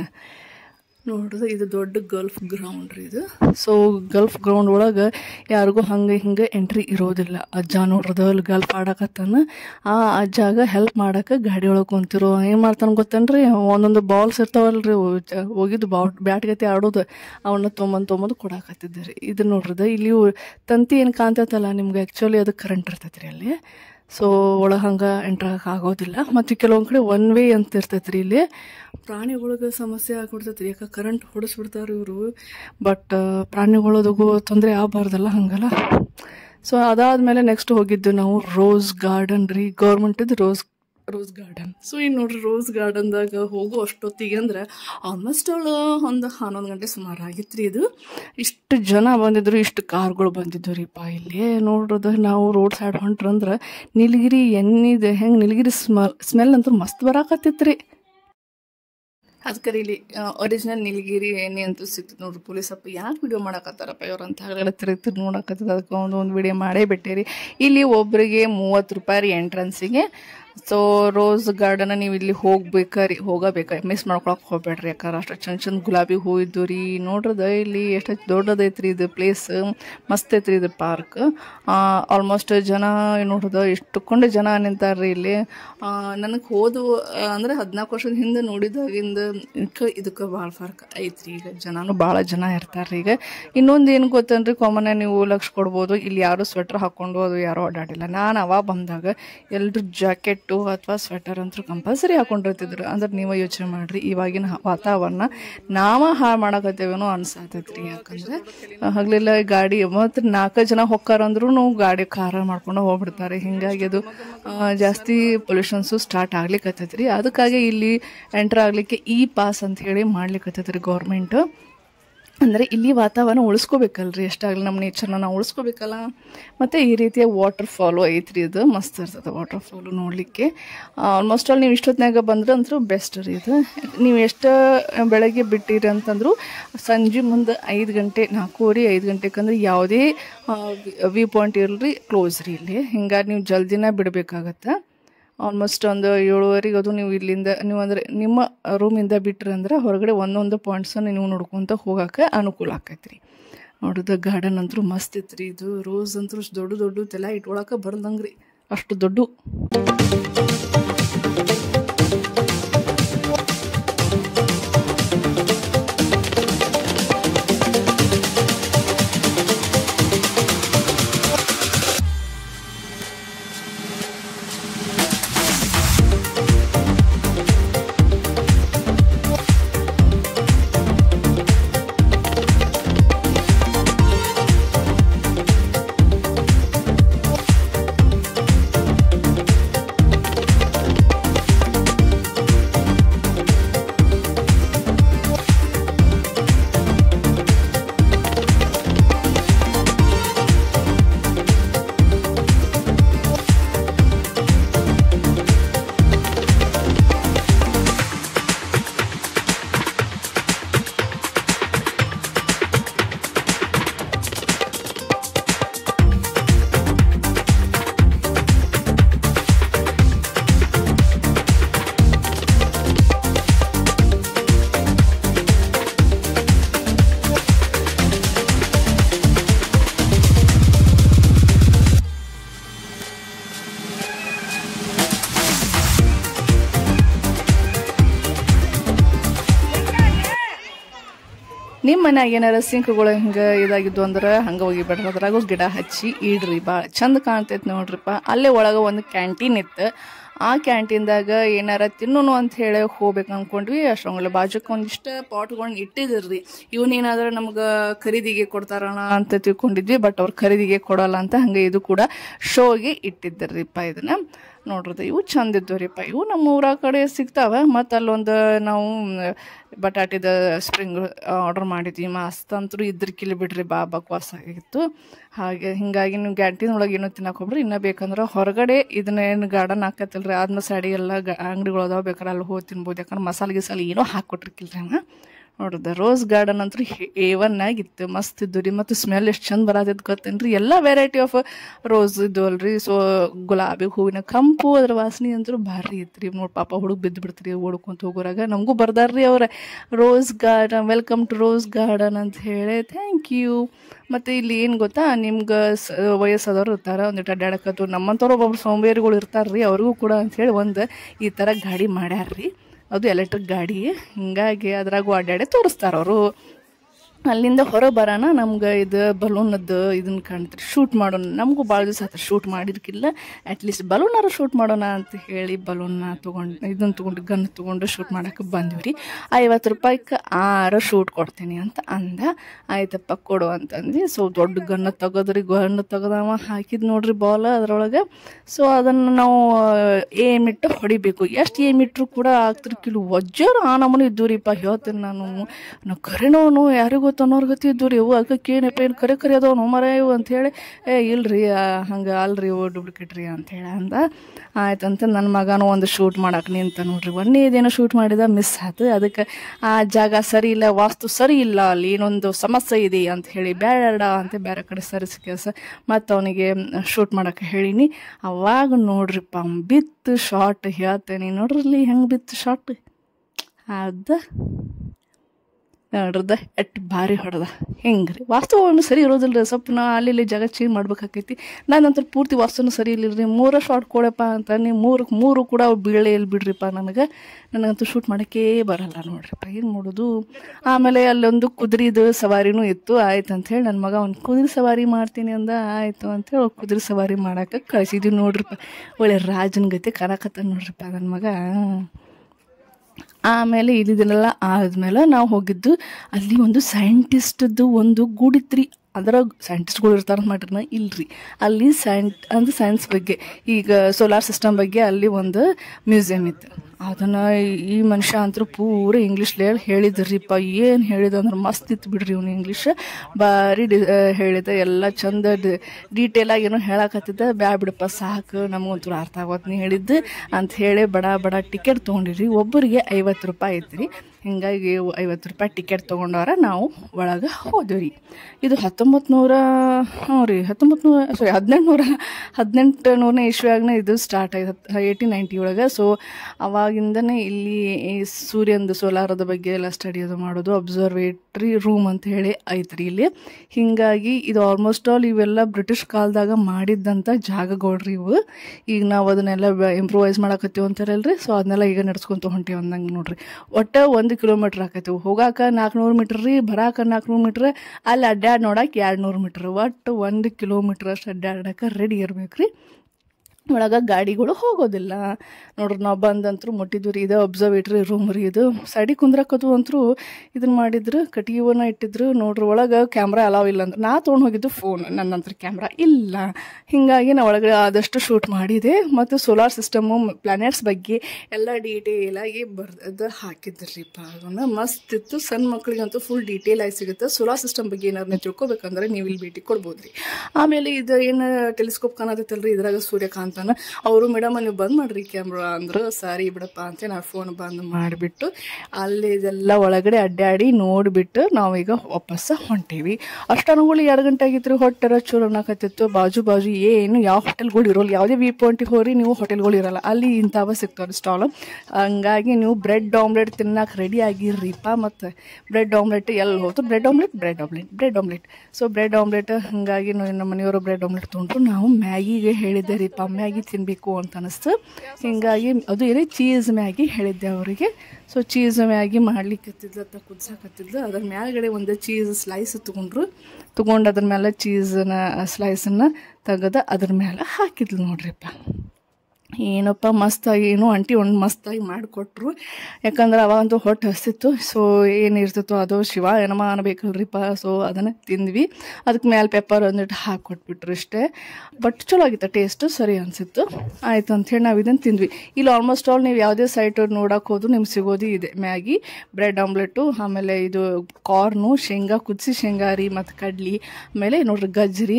ನೋಡ್ರಿ ಇದು ದೊಡ್ಡ ಗಲ್ಫ್ ಗ್ರೌಂಡ್ ರೀ ಇದು ಸೊ ಗಲ್ಫ್ ಗ್ರೌಂಡ್ ಒಳಗೆ ಯಾರಿಗೂ ಹಂಗೆ ಹಿಂಗೆ ಎಂಟ್ರಿ ಇರೋದಿಲ್ಲ ಅಜ್ಜ ನೋಡ್ರದ ಅಲ್ಲಿ ಗಲ್ಫ್ ಆಡಕತ್ತಾನ ಆ ಅಜ್ಜಾಗ ಹೆಲ್ಪ್ ಮಾಡೋಕೆ ಗಾಡಿ ಒಳಗೆ ಕುಂತಿರು ಏನು ಮಾಡ್ತಾನೆ ಗೊತ್ತೇನ್ರಿ ಒಂದೊಂದು ಬಾಲ್ಸ್ ಇರ್ತಾವಲ್ರಿ ಹೋಗಿದ್ದು ಬಾ ಬ್ಯಾಟ್ ಗತಿ ಆಡೋದು ಅವನ್ನ ತೊಂಬಂದು ತೊಂಬಂದು ಕೊಡಕತ್ತಿದ್ದೆ ರೀ ಇದು ನೋಡ್ರದ ಇಲ್ಲಿ ತಂತಿ ಏನು ಕಾಣ್ತೈತಲ್ಲ ನಿಮ್ಗೆ ಆ್ಯಕ್ಚುಲಿ ಅದು ಕರೆಂಟ್ ಇರ್ತೈತೆ ರೀ ಅಲ್ಲಿ ಸೊ ಒಳಗೆ ಹಂಗೆ ಆಗಕ್ಕೆ ಆಗೋದಿಲ್ಲ ಮತ್ತು ಕೆಲವೊಂದು ಕಡೆ ಒನ್ ವೇ ಅಂತ ಇರ್ತೈತೆ ರೀ ಇಲ್ಲಿ ಪ್ರಾಣಿಗಳಿಗೆ ಸಮಸ್ಯೆ ಆಗ್ಬಿಡ್ತೈತೆ ರೀ ಯಾಕೆ ಕರೆಂಟ್ ಹೊಡಿಸ್ಬಿಡ್ತಾರೆ ಇವರು ಬಟ್ ಪ್ರಾಣಿಗಳಿಗೂ ತೊಂದರೆ ಆಗಬಾರ್ದಲ್ಲ ಹಂಗಲ್ಲ ಸೊ ಅದಾದಮೇಲೆ ನೆಕ್ಸ್ಟ್ ಹೋಗಿದ್ದು ನಾವು ರೋಸ್ ಗಾರ್ಡನ್ ರೀ ಗೌರ್ಮೆಂಟಿದ್ದು ರೋಸ್ ರೋಸ್ ಗಾರ್ಡನ್ ಸೊ ಇನ್ನು ನೋಡ್ರಿ ರೋಸ್ ಗಾರ್ಡನ್ದಾಗ ಹೋಗೋ ಅಷ್ಟೊತ್ತಿಗೆ ಅಂದ್ರೆ ಆಲ್ಮೋಸ್ಟ್ ಅವಳು ಒಂದು ಹನ್ನೊಂದು ಗಂಟೆ ಸುಮಾರು ಆಗಿತ್ತು ರೀ ಇದು ಇಷ್ಟು ಜನ ಬಂದಿದ್ರು ಇಷ್ಟು ಕಾರ್ಗಳು ಬಂದಿದ್ವು ರೀ ಪಾ ಇಲ್ಲೇ ನೋಡ್ರದ ನಾವು ರೋಡ್ ಸೈಡ್ ಹೊಂಟ್ರಂದ್ರೆ ನೀಲಗಿರಿ ಎಣ್ಣಿದೆ ಹೆಂಗೆ ನೀಲಗಿರಿ ಸ್ಮೆಲ್ ಸ್ಮೆಲ್ ಅಂತೂ ಮಸ್ತ್ ಬರಾಕತ್ತಿತ್ತು ರೀ ಅದಕ್ಕೆ ಇಲ್ಲಿ ಒರಿಜಿನಲ್ ನೀಲಗಿರಿ ಎಣ್ಣೆ ಅಂತೂ ಸಿಕ್ತು ನೋಡ್ರಿ ಅಪ್ಪ ಯಾಕೆ ವಿಡಿಯೋ ಮಾಡಕತ್ತಾರಪ್ಪ ಇವ್ರು ಅಂತ ಹೇಳಿ ನೋಡಕತ್ತದ ಅದಕ್ಕೆ ಒಂದು ಒಂದು ವಿಡಿಯೋ ಮಾಡೇ ರೀ ಇಲ್ಲಿ ಒಬ್ಬರಿಗೆ ಮೂವತ್ತು ರೂಪಾಯಿ ರೀ ಎಂಟ್ರೆನ್ಸಿಗೆ ಸೊ ರೋಸ್ ಗಾರ್ಡನ್ ನೀವು ಇಲ್ಲಿ ಹೋಗ್ಬೇಕಾರಿ ಹೋಗಬೇಕಾ ಮಿಸ್ ಮಾಡ್ಕೊಳಕ್ ಹೋಗ್ಬೇಡ್ರಿ ಯಾಕಂದ್ರೆ ಅಷ್ಟು ಚಂದ ಚಂದ ಗುಲಾಬಿ ಹೂ ಇದ್ದು ರೀ ನೋಡ್ರದ ಇಲ್ಲಿ ಎಷ್ಟು ದೊಡ್ಡದೈತ್ರಿ ಇದು ಪ್ಲೇಸ್ ಮಸ್ತ್ ಐತ್ರಿ ಇದು ಪಾರ್ಕ್ ಆಲ್ಮೋಸ್ಟ್ ಜನ ನೋಡ್ರದ ಕೊಂಡು ಜನ ನಿಂತಾರ್ರಿ ಇಲ್ಲಿ ನನಗೆ ಹೋದು ಅಂದ್ರೆ ಹದಿನಾಲ್ಕು ವರ್ಷದ ಹಿಂದೆ ನೋಡಿದಾಗಿಂದ ಇದಕ್ಕೆ ಇದಕ್ಕೆ ಭಾಳ ಫರ್ಕ್ ಐತ್ರಿ ಈಗ ಜನಾನು ಭಾಳ ಜನ ಇರ್ತಾರ್ರಿ ಈಗ ಇನ್ನೊಂದು ಏನು ಗೊತ್ತನ್ರಿ ಕಾಮನ್ ನೀವು ಲಕ್ಷ ಕೊಡ್ಬೋದು ಇಲ್ಲಿ ಯಾರು ಸ್ವೆಟ್ರ್ ಹಾಕ್ಕೊಂಡು ಅದು ಯಾರೂ ಓಡಾಡಿಲ್ಲ ನಾನು ಅವಾಗ ಬಂದಾಗ ಎಲ್ಲರೂ ಜಾಕೆಟ್ ಜೆಕೆಟ್ಟು ಅಥವಾ ಸ್ವೆಟರ್ ಅಂತೂ ಕಂಪಲ್ಸರಿ ಹಾಕೊಂಡಿರ್ತಿದ್ರು ಅಂದ್ರೆ ನೀವು ಯೋಚನೆ ಮಾಡಿರಿ ಇವಾಗಿನ ವಾತಾವರಣ ನಾವ ಹಾಳು ಮಾಡಕತ್ತೇವೇನೋ ಅನ್ಸಾತೈತ್ರಿ ಯಾಕಂದ್ರೆ ಹಗಲೆಲ್ಲ ಗಾಡಿ ಮತ್ತು ನಾಲ್ಕು ಜನ ಹೊಕ್ಕಾರಂದ್ರೂ ಗಾಡಿ ಕಾರ ಮಾಡ್ಕೊಂಡು ಹೋಗ್ಬಿಡ್ತಾರೆ ಹಿಂಗಾಗಿ ಅದು ಜಾಸ್ತಿ ಪೊಲ್ಯೂಷನ್ಸು ಸ್ಟಾರ್ಟ್ ಆಗ್ಲಿಕ್ಕೆ ಅದಕ್ಕಾಗಿ ಇಲ್ಲಿ ಎಂಟ್ರ್ ಆಗಲಿಕ್ಕೆ ಇ ಪಾಸ್ ಅಂತ ಹೇಳಿ ಮಾಡ್ಲಿಕ್ಕೆ ಗೌರ್ಮೆಂಟ್ ಅಂದರೆ ಇಲ್ಲಿ ವಾತಾವರಣ ಉಳಿಸ್ಕೋಬೇಕಲ್ರಿ ಎಷ್ಟಾಗಲಿ ನಮ್ಮ ನೇಚರ್ನ ನಾವು ಉಳಿಸ್ಕೋಬೇಕಲ್ಲ ಮತ್ತು ಈ ರೀತಿಯ ವಾಟರ್ ಫಾಲು ಐತ್ರಿ ಇದು ಮಸ್ತ್ ಇರ್ತದೆ ವಾಟರ್ ಫಾಲು ನೋಡಲಿಕ್ಕೆ ಆಲ್ಮೋಸ್ಟ್ ಆಲ್ ನೀವು ಇಷ್ಟೊತ್ತಿನಾಗ ಬಂದ್ರೆ ಅಂತೂ ಬೆಸ್ಟ್ ರೀ ಇದು ನೀವು ಎಷ್ಟು ಬೆಳಗ್ಗೆ ಬಿಟ್ಟಿರಿ ಅಂತಂದ್ರೂ ಸಂಜೆ ಮುಂದೆ ಐದು ಗಂಟೆ ನಾಲ್ಕೂವರೆ ಐದು ಗಂಟೆಗಂದ್ರೆ ಯಾವುದೇ ವ್ಯೂ ಪಾಯಿಂಟ್ ಇರಲಿ ಕ್ಲೋಸ್ ರೀ ಇಲ್ಲಿ ಹಿಂಗಾಗಿ ನೀವು ಜಲ್ದಿನ ಬಿಡಬೇಕಾಗತ್ತೆ ಆಲ್ಮೋಸ್ಟ್ ಒಂದು ಏಳುವರೆಗೆ ಅದು ನೀವು ಇಲ್ಲಿಂದ ನೀವು ಅಂದರೆ ನಿಮ್ಮ ರೂಮಿಂದ ಬಿಟ್ಟರೆ ಅಂದ್ರೆ ಹೊರಗಡೆ ಒಂದೊಂದು ಪಾಯಿಂಟ್ಸನ್ನು ನೀವು ನೋಡ್ಕೊತ ಹೋಗೋಕೆ ಅನುಕೂಲ ಆಕೈತೆ ರೀ ನೋಡಿದ ಗಾರ್ಡನ್ ಅಂತೂ ಮಸ್ತ್ ಇತ್ತು ರೀ ಇದು ರೋಸ್ ಅಂತೂ ದೊಡ್ಡ ದೊಡ್ಡ ತಲೆ ಇಟ್ಕೊಳಕ್ಕೆ ಬರ್ದಂಗೆ ರೀ ಅಷ್ಟು ದೊಡ್ಡ ಮನ್ಯಾಗ ಏನಾರ ಸಿಂಕ್ಗಳು ಹಿಂಗ ಇದಾಗಿದ್ದು ಅಂದ್ರೆ ಹೋಗಿ ಬೇಡ್ರಿ ಅದ್ರಾಗು ಗಿಡ ಹಚ್ಚಿ ಇಡ್ರಿ ಬಾ ಚಂದ ಕಾಣ್ತೈತೆ ನೋಡ್ರಿಪ್ಪ ಅಲ್ಲೇ ಒಳಗ ಒಂದು ಕ್ಯಾಂಟೀನ್ ಇತ್ತು ಆ ಕ್ಯಾಂಟೀನ್ದಾಗ ಏನಾರ ತಿನ್ನೋನು ಅಂತ ಹೇಳಿ ಹೋಗ್ಬೇಕು ಅಂದ್ಕೊಂಡ್ವಿ ಅಷ್ಟೊಂಗಲ್ಲ ಬಾಜುಕ್ಕೆ ಒಂದಿಷ್ಟು ಪಾಟ್ಗಳನ್ನ ಇಟ್ಟಿದ್ರಿ ಇವನೇನಾದ್ರೆ ನಮ್ಗೆ ಖರೀದಿಗೆ ಕೊಡ್ತಾರಣ ಅಂತ ತಿಳ್ಕೊಂಡಿದ್ವಿ ಬಟ್ ಅವ್ರು ಖರೀದಿಗೆ ಕೊಡೋಲ್ಲ ಅಂತ ಹಂಗೆ ಇದು ಕೂಡ ಶೋಗೆ ರೀಪ್ಪ ಇದನ್ನು ನೋಡ್ರಿ ಇವು ಚಂದ ರೀಪ್ಪ ಇವು ನಮ್ಮ ಊರ ಕಡೆ ಸಿಗ್ತಾವೆ ಮತ್ತು ಅಲ್ಲೊಂದು ನಾವು ಬಟಾಟಿದ ಸ್ಪ್ರಿಂಗ್ ಆರ್ಡರ್ ಮಾಡಿದ್ವಿ ಮಸ್ತ್ ಅಂತರೂ ಕಿಲಿ ಬಿಡ್ರಿ ಬಾ ಬಕ್ವಾಸ್ ಆಗಿತ್ತು ಹಾಗೆ ಹಿಂಗಾಗಿ ನೀವು ಕ್ಯಾಂಟೀನ್ ಒಳಗೆ ಏನೂ ತಿನ್ನಕ್ಕೆ ಹೋಗ್ರಿ ಇನ್ನೂ ಬೇಕಂದ್ರೆ ಹೊರಗಡೆ ಇದನ್ನೇನು ಗಾರ್ಡನ್ ಹಾಕತ್ತಲ್ಲ ರೀ ಆದ್ಮೇಲೆ ಸೈಡಿಗೆಲ್ಲ ಅಂಗಡಿಗಳು ಅದಾವ ಬೇಕಾದ್ರೆ ಅಲ್ಲಿ ಹೋಗಿ ತಿನ್ಬೋದು ಯಾಕಂದ್ರೆ ಮಸಾಲೆ ಗಿಸಾಲೆ ಏನೋ ಹಾಕಿ ನೋಡಿದೆ ರೋಸ್ ಗಾರ್ಡನ್ ಅಂತೂ ಎ ಒನ್ ಆಗಿತ್ತು ಮಸ್ತ್ ಇದ್ದು ರೀ ಮತ್ತು ಸ್ಮೆಲ್ ಎಷ್ಟು ಚಂದ ಬರತ್ತಿತ್ತು ಗೊತ್ತೇನು ರೀ ಎಲ್ಲ ವೆರೈಟಿ ಆಫ್ ರೋಸ್ ಇದ್ದು ರೀ ಸೊ ಗುಲಾಬಿ ಹೂವಿನ ಕಂಪು ಅದ್ರ ವಾಸನೆ ಅಂತೂ ಭಾರಿ ಇತ್ತು ರೀ ನೋಡಿ ಪಾಪ ಹುಡುಗ ಬಿದ್ದು ಬಿಡ್ತೀರಿ ಓಡ್ಕೊಂತ ಹೋಗೋರಾಗ ನಮಗೂ ಬರ್ದಾರ್ರಿ ಅವ್ರ rose garden welcome to rose garden ಅಂತ ಹೇಳಿ ಥ್ಯಾಂಕ್ ಯು ಮತ್ತು ಇಲ್ಲಿ ಏನು ಗೊತ್ತಾ ನಿಮ್ಗೆ ವಯಸ್ಸಾದವ್ರು ಇರ್ತಾರೆ ಒಂದು ಅಡ್ಡಾಡಕತ್ತು ನಮ್ಮಂಥವ್ರು ಒಬ್ಬೊಬ್ರು ಸೋಂಬೇರಿಗಳು ಇರ್ತಾರ್ರಿ ರೀ ಅವ್ರಿಗೂ ಕೂಡ ಅಂಥೇಳಿ ಒಂದು ಈ ಥರ ಗಾಡಿ ಮಾಡ್ಯಾರ್ರಿ ಅದು ಎಲೆಕ್ಟ್ರಿಕ್ ಗಾಡಿ ಹಿಂಗಾಗಿ ಅದ್ರಾಗ ಓಡಾಡಿ ತೋರಿಸ್ತಾರವರು ಅಲ್ಲಿಂದ ಹೊರ ಬರೋಣ ನಮ್ಗೆ ಇದು ಬಲೂನದ್ದು ಇದನ್ನ ಕಾಣ್ತಾರೆ ಶೂಟ್ ಮಾಡೋಣ ನಮಗೂ ಭಾಳ ದಿವಸ ಆತ ಶೂಟ್ ಮಾಡಿರ್ಕಿಲ್ಲ ಅಟ್ಲೀಸ್ಟ್ ಬಲೂನಾರು ಶೂಟ್ ಮಾಡೋಣ ಅಂತ ಹೇಳಿ ಬಲೂನ್ನ ತೊಗೊಂಡು ಇದನ್ನ ತೊಗೊಂಡು ಗನ್ ತೊಗೊಂಡು ಶೂಟ್ ಮಾಡೋಕ್ಕೆ ಬಂದ್ವಿ ರೀ ಐವತ್ತು ರೂಪಾಯಿಗೆ ಆರು ಶೂಟ್ ಕೊಡ್ತೀನಿ ಅಂತ ಅಂದ ಆಯ್ತಪ್ಪ ಕೊಡು ಅಂತಂದು ಸೊ ದೊಡ್ಡ ಗನ್ನ ತಗೋದ್ರಿ ಗನ್ನ ತೊಗೋದವ ಹಾಕಿದ್ ನೋಡ್ರಿ ಬಾಲ್ ಅದರೊಳಗೆ ಸೊ ಅದನ್ನು ನಾವು ಏಮಿಟ್ಟು ಹೊಡಿಬೇಕು ಎಷ್ಟು ಏಮಿಟ್ರು ಕೂಡ ಆಗ್ತಿರ್ಕಿಲ್ಲ ವಜ್ಜರು ಆ ನಮೂನು ಇದ್ದು ರೀಪ್ಪ ಹೇಳ್ತೀನಿ ನಾನು ನಾವು ಕರೆನೋನು ಯಾರಿಗೂ ಆಗತ್ತೆ ಗತಿ ಇದ್ದು ರೀ ಇವು ಅಕ್ಕ ಏನಪ್ಪ ಏನು ಕರೆ ಕರೆ ಅದಾವ ಮರ ಇವು ಅಂಥೇಳಿ ಏ ಇಲ್ರಿ ಹಂಗೆ ಅಲ್ರಿ ಇವು ಡೂಪ್ಲಿಕೇಟ್ ರೀ ಅಂಥೇಳಿ ಅಂದ ಆಯ್ತಂತ ನನ್ನ ಮಗನೂ ಒಂದು ಶೂಟ್ ಮಾಡಕ್ಕೆ ನಿಂತ ನೋಡ್ರಿ ಒನ್ನೇ ಇದೇನೋ ಶೂಟ್ ಮಾಡಿದ ಮಿಸ್ ಆಯ್ತು ಅದಕ್ಕೆ ಆ ಜಾಗ ಸರಿ ಇಲ್ಲ ವಾಸ್ತು ಸರಿ ಇಲ್ಲ ಅಲ್ಲಿ ಏನೊಂದು ಸಮಸ್ಯೆ ಇದೆ ಅಂತ ಹೇಳಿ ಬೇಡ ಅಂತ ಬೇರೆ ಕಡೆ ಸರಿಸಿ ಕೆಲಸ ಮತ್ತು ಅವನಿಗೆ ಶೂಟ್ ಮಾಡೋಕ್ಕೆ ಹೇಳೀನಿ ಅವಾಗ ನೋಡ್ರಿಪ್ಪ ಬಿತ್ತು ಶಾರ್ಟ್ ಹೇಳ್ತೇನೆ ನೋಡ್ರಲ್ಲಿ ಹೆಂಗೆ ಬಿತ್ತು ಶಾರ್ಟ್ ಅದ ನೋಡ್ರದ ಎಟ್ ಭಾರಿ ಹೊಡೆದ ಹೆಂಗ್ರಿ ರೀ ವಾಸ್ತವವನ್ನು ಸರಿ ಇರೋದಿಲ್ಲ ರೀ ಸ್ವಲ್ಪ ನಾ ಅಲ್ಲಿ ಇಲ್ಲಿ ಜಾಗ ಚೇಂಜ್ ಮಾಡ್ಬೇಕಾಕೈತಿ ಅಂತ ಪೂರ್ತಿ ವಾಸ್ತುನು ಸರಿ ಇಲ್ಲ ರೀ ಮೂರ ಶಾರ್ಟ್ ಕೊಡಪ್ಪ ಅಂತ ನೀವು ಮೂರು ಮೂರು ಕೂಡ ಬೀಳೆ ಇಲ್ಲಿ ಬಿಡ್ರಿಪ್ಪ ನನಗೆ ನನಗಂತೂ ಶೂಟ್ ಮಾಡೋಕ್ಕೇ ಬರಲ್ಲ ನೋಡ್ರಿಪ್ಪ ಏನು ಮಾಡೋದು ಆಮೇಲೆ ಅಲ್ಲೊಂದು ಕುದುರೆದು ಸವಾರಿನೂ ಇತ್ತು ಆಯ್ತು ಹೇಳಿ ನನ್ನ ಮಗ ಒಂದು ಕುದುರೆ ಸವಾರಿ ಮಾಡ್ತೀನಿ ಅಂದ ಆಯಿತು ಅಂತೇಳಿ ಕುದುರೆ ಸವಾರಿ ಮಾಡೋಕೆ ಕಳಿಸಿದ್ವಿ ನೋಡ್ರಿಪ್ಪ ಒಳ್ಳೆ ರಾಜನ ಗತಿ ಕರಾಕತ್ತ ನೋಡ್ರಿಪ್ಪ ನನ್ನ ಮಗ ಆಮೇಲೆ ಇಲ್ಲಿದೆಲ್ಲ ಆದಮೇಲೆ ನಾವು ಹೋಗಿದ್ದು ಅಲ್ಲಿ ಒಂದು ಸೈಂಟಿಸ್ಟದ್ದು ಒಂದು ಗೂಡಿತ್ರಿ ಅದ್ರಾಗ ಸೈಂಟಿಸ್ಟ್ಗಳು ಇರ್ತಾರ ಮಾಡಿರ್ನ ಇಲ್ರಿ ಅಲ್ಲಿ ಸೈಂಟ್ ಅಂದ್ರೆ ಸೈನ್ಸ್ ಬಗ್ಗೆ ಈಗ ಸೋಲಾರ್ ಸಿಸ್ಟಮ್ ಬಗ್ಗೆ ಅಲ್ಲಿ ಒಂದು ಮ್ಯೂಸಿಯಂ ಇತ್ತು ಅದನ್ನು ಈ ಮನುಷ್ಯ ಅಂತೂ ಪೂರ ಇಂಗ್ಲೀಷ್ಲೇ ಹೇಳಿದ್ರಿಪ್ಪ ಏನು ಹೇಳಿದ ಅಂದ್ರೆ ಮಸ್ತ್ ಇತ್ತು ಬಿಡ್ರಿ ಇವನು ಇಂಗ್ಲೀಷ್ ಭಾರಿ ಡಿ ಹೇಳಿದ ಎಲ್ಲ ಚಂದ ಡೀಟೇಲಾಗಿ ಏನೋ ಹೇಳಾಕತ್ತಿದ್ದ ಬ್ಯಾ ಬಿಡಪ್ಪ ಸಾಕು ನಮಗೊಂಥರ ಅರ್ಥ ಆಗೋತ್ ನೀ ಹೇಳಿದ್ದು ಅಂತ ಹೇಳಿ ಬಡ ಬಡ ಟಿಕೆಟ್ ತೊಗೊಂಡಿರಿ ಒಬ್ಬರಿಗೆ ಐವತ್ತು ರೂಪಾಯಿ ಐತ್ರಿ ಹಿಂಗಾಗಿ ಐವತ್ತು ರೂಪಾಯಿ ಟಿಕೆಟ್ ತೊಗೊಂಡಾರ ನಾವು ಒಳಗೆ ಹೋದೆವು ರೀ ಇದು ಹತ್ತೊಂಬತ್ತು ನೂರ ಹ್ಞೂ ರೀ ಹತ್ತೊಂಬತ್ತು ನೂರ ಸಾರಿ ಹದಿನೆಂಟು ನೂರ ಹದಿನೆಂಟು ನೂರನೇ ಇಶ್ವಿಯಾಗನೇ ಇದು ಸ್ಟಾರ್ಟ್ ಆಯ್ತು ಹತ್ತು ಏಯ್ಟೀನ್ ನೈಂಟಿ ಒಳಗೆ ಸೊ ಅವಾಗಿಂದನೇ ಇಲ್ಲಿ ಸೂರ್ಯನದು ಸೋಲಾರದ ಬಗ್ಗೆ ಎಲ್ಲ ಸ್ಟಡಿ ಅದು ಮಾಡೋದು ಅಬ್ಸರ್ವೇಟ್ ಫ್ಯಾಕ್ಟ್ರಿ ರೂಮ್ ಅಂತ ಹೇಳಿ ಐತ್ರಿ ಇಲ್ಲಿ ಹೀಗಾಗಿ ಇದು ಆಲ್ಮೋಸ್ಟ್ ಆಲ್ ಇವೆಲ್ಲ ಬ್ರಿಟಿಷ್ ಕಾಲದಾಗ ಮಾಡಿದ್ದಂಥ ಜಾಗಗಳ್ರಿ ಇವು ಈಗ ನಾವು ಅದನ್ನೆಲ್ಲ ಇಂಪ್ರೂವೈಸ್ ಮಾಡಕತ್ತೀವಿ ಅಂತಾರಲ್ರಿ ಸೊ ಅದನ್ನೆಲ್ಲ ಈಗ ನಡ್ಸ್ಕೊಂತ ಹೊಂಟೀವಿ ಅಂದಂಗೆ ನೋಡ್ರಿ ಒಟ್ಟು ಒಂದು ಕಿಲೋಮೀಟ್ರ್ ಆಕತ್ತೀವಿ ಹೋಗಾಕ ನಾಲ್ಕುನೂರು ಮೀಟ್ರ್ ರೀ ಬರಾಕ ನಾಲ್ಕುನೂರು ಮೀಟ್ರ್ ಅಲ್ಲಿ ಅಡ್ಡಾಡ್ ನೋಡಕ್ಕೆ ಎರಡು ನೂರು ಮೀಟ್ರ್ ಒಟ್ಟು ಒಂದು ಕಿಲೋಮೀಟ್ರ್ ಅಷ್ಟು ಅಡ್ಡಾಡಕ್ಕೆ ರೆಡಿ ಇರ್ಬೇಕು ರೀ ಒಳಗೆ ಗಾಡಿಗಳು ಹೋಗೋದಿಲ್ಲ ನೋಡ್ರಿ ನಾವು ಬಂದಂತೂ ಮುಟ್ಟಿದ್ವಿ ರೀ ಇದು ಅಬ್ಸರ್ವೇಟ್ರಿ ರೂಮ್ ರೀ ಇದು ಸಡಿ ಕುಂದ್ರಕ್ಕದು ಅಂತರೂ ಇದನ್ನ ಮಾಡಿದ್ರು ಕಟಿಯುವನ ಇಟ್ಟಿದ್ರು ನೋಡ್ರಿ ಒಳಗೆ ಕ್ಯಾಮ್ರಾ ಅಲಾವ್ ಇಲ್ಲ ಅಂದ್ರೆ ನಾ ತೊಗೊಂಡು ಹೋಗಿದ್ದು ಫೋನ್ ನನ್ನ ಕ್ಯಾಮ್ರಾ ಇಲ್ಲ ಹೀಗಾಗಿ ನಾ ಒಳಗಡೆ ಆದಷ್ಟು ಶೂಟ್ ಮಾಡಿದೆ ಮತ್ತು ಸೋಲಾರ್ ಸಿಸ್ಟಮು ಪ್ಲಾನೆಟ್ಸ್ ಬಗ್ಗೆ ಎಲ್ಲ ಬರ್ದು ಹಾಕಿದ್ರು ಹಾಕಿದ್ರಿಪ್ಪ ಅದನ್ನು ಮಸ್ತ್ ಇತ್ತು ಸಣ್ಣ ಮಕ್ಕಳಿಗಂತೂ ಫುಲ್ ಡೀಟೇಲ್ ಆಗಿ ಸಿಗುತ್ತೆ ಸೋಲಾರ್ ಸಿಸ್ಟಮ್ ಬಗ್ಗೆ ಏನಾರನ್ನ ತಿಳ್ಕೊಬೇಕಂದ್ರೆ ನೀವು ಇಲ್ಲಿ ಭೇಟಿ ಕೊಡ್ಬೋದು ರೀ ಆಮೇಲೆ ಇದು ಏನು ಟೆಲಿಸ್ಕೋಪ್ ಕಾಣತ್ತಲ್ರಿ ಇದ್ರಾಗ ಸೂರ್ಯಕಾಂತ ಅವರು ಮೇಡಮ್ ನೀವು ಬಂದ್ ಮಾಡ್ರಿ ಕ್ಯಾಮ್ರಾ ಅಂದ್ರೆ ಸಾರಿ ಬಿಡಪ್ಪ ಅಂತ ನಾ ಫೋನ್ ಬಂದ್ ಮಾಡಿಬಿಟ್ಟು ಅಲ್ಲಿ ಇದೆಲ್ಲ ಒಳಗಡೆ ಅಡ್ಡಾಡಿ ನೋಡಿಬಿಟ್ಟು ನಾವೀಗ ವಾಪಸ್ ಹೊಂಟೀವಿ ಅಷ್ಟನುಗಳು ಎರಡು ಗಂಟೆ ಆಗಿತ್ತು ಹೊಟ್ಟೆರ ಚೂರು ಅನ್ನಕತ್ತಿತ್ತು ಬಾಜು ಬಾಜು ಏನು ಯಾವ ಹೋಟೆಲ್ಗಳು ಇರೋಲ್ಲ ಯಾವುದೇ ವಿ ಪಾಯಿಂಟಿಗೆ ಹೋರಿ ನೀವು ಹೋಟೆಲ್ಗಳು ಇರೋಲ್ಲ ಅಲ್ಲಿ ಇಂಥವ ಸಿಗ್ತಾವೆ ಸ್ಟಾಲ್ ಹಂಗಾಗಿ ನೀವು ಬ್ರೆಡ್ ಆಮ್ಲೆಟ್ ತಿನ್ನಕ್ಕೆ ರೆಡಿ ಆಗಿರ್ರಿಪ್ಪ ಮತ್ತು ಬ್ರೆಡ್ ಆಮ್ಲೆಟ್ ಎಲ್ಲಿ ಹೋಯ್ತು bread omelette bread omelette bread omelette so bread omelette ಹಂಗಾಗಿ ನಮ್ಮ ಮನೆಯವರು ಬ್ರೆಡ್ ಆಮ್ಲೆಟ್ ತೊಗೊಂಡು ನಾವು ಮ್ಯಾಗಿಗೆ ಹೇಳಿದ್ದೆ ರೀಪಾ ಮ್ಯಾಗಿ ಮ್ಯಾಗಿ ತಿನ್ನಬೇಕು ಅಂತ ಅನ್ನಿಸ್ತು ಹೀಗಾಗಿ ಅದು ಏನೇ ಚೀಸ್ ಮ್ಯಾಗಿ ಹೇಳಿದ್ದೆ ಅವರಿಗೆ ಸೊ ಚೀಸ್ ಮ್ಯಾಗಿ ಮಾಡ್ಲಿಕ್ಕೆ ಅಂತ ಅದ್ರ ಮೇಲ್ಗಡೆ ಒಂದು ಚೀಸ್ ಸ್ಲೈಸ್ ತೊಗೊಂಡ್ರು ತೊಗೊಂಡು ಅದ್ರ ಮೇಲೆ ಚೀಸನ್ನ ಸ್ಲೈಸನ್ನು ತೆಗೆದು ಅದ್ರ ಮೇಲೆ ಹಾಕಿದ್ಲು ನೋಡ್ರಿಪ್ಪ ಏನಪ್ಪ ಮಸ್ತಾಗಿ ಏನು ಅಂಟಿ ಒಂದು ಮಸ್ತಾಗಿ ಮಾಡಿಕೊಟ್ರು ಯಾಕಂದ್ರೆ ಅವಾಗಂತೂ ಹೊಟ್ಟೆ ಹಸ್ತಿತ್ತು ಸೊ ಏನಿರ್ತಿತ್ತು ಅದು ಶಿವ ಏನಮ್ಮ ಅನ್ಬೇಕಲ್ರಿಪ್ಪ ಸೊ ಅದನ್ನು ತಿಂದ್ವಿ ಅದಕ್ಕೆ ಮೇಲೆ ಪೆಪ್ಪರ್ ಒಂದಿಟ್ಟು ಹಾಕ್ಕೊಟ್ಬಿಟ್ರು ಕೊಟ್ಬಿಟ್ರು ಇಷ್ಟೇ ಬಟ್ ಚಲೋ ಆಗಿತ್ತು ಟೇಸ್ಟು ಸರಿ ಅನಿಸಿತ್ತು ಆಯಿತು ಅಂಥೇಳಿ ನಾವು ಇದನ್ನು ತಿಂದ್ವಿ ಇಲ್ಲಿ ಆಲ್ಮೋಸ್ಟ್ ಆಲ್ ನೀವು ಯಾವುದೇ ಸೈಟ್ ನೋಡೋಕೆ ಹೋದ್ರು ನಿಮ್ಗೆ ಸಿಗೋದು ಇದೆ ಮ್ಯಾಗಿ ಬ್ರೆಡ್ ಆಮ್ಲೆಟು ಆಮೇಲೆ ಇದು ಕಾರ್ನು ಶೇಂಗಾ ಕುದಿಸಿ ಶೇಂಗಾರಿ ಮತ್ತು ಕಡ್ಲಿ ಆಮೇಲೆ ನೋಡ್ರಿ ಗಜ್ಜರಿ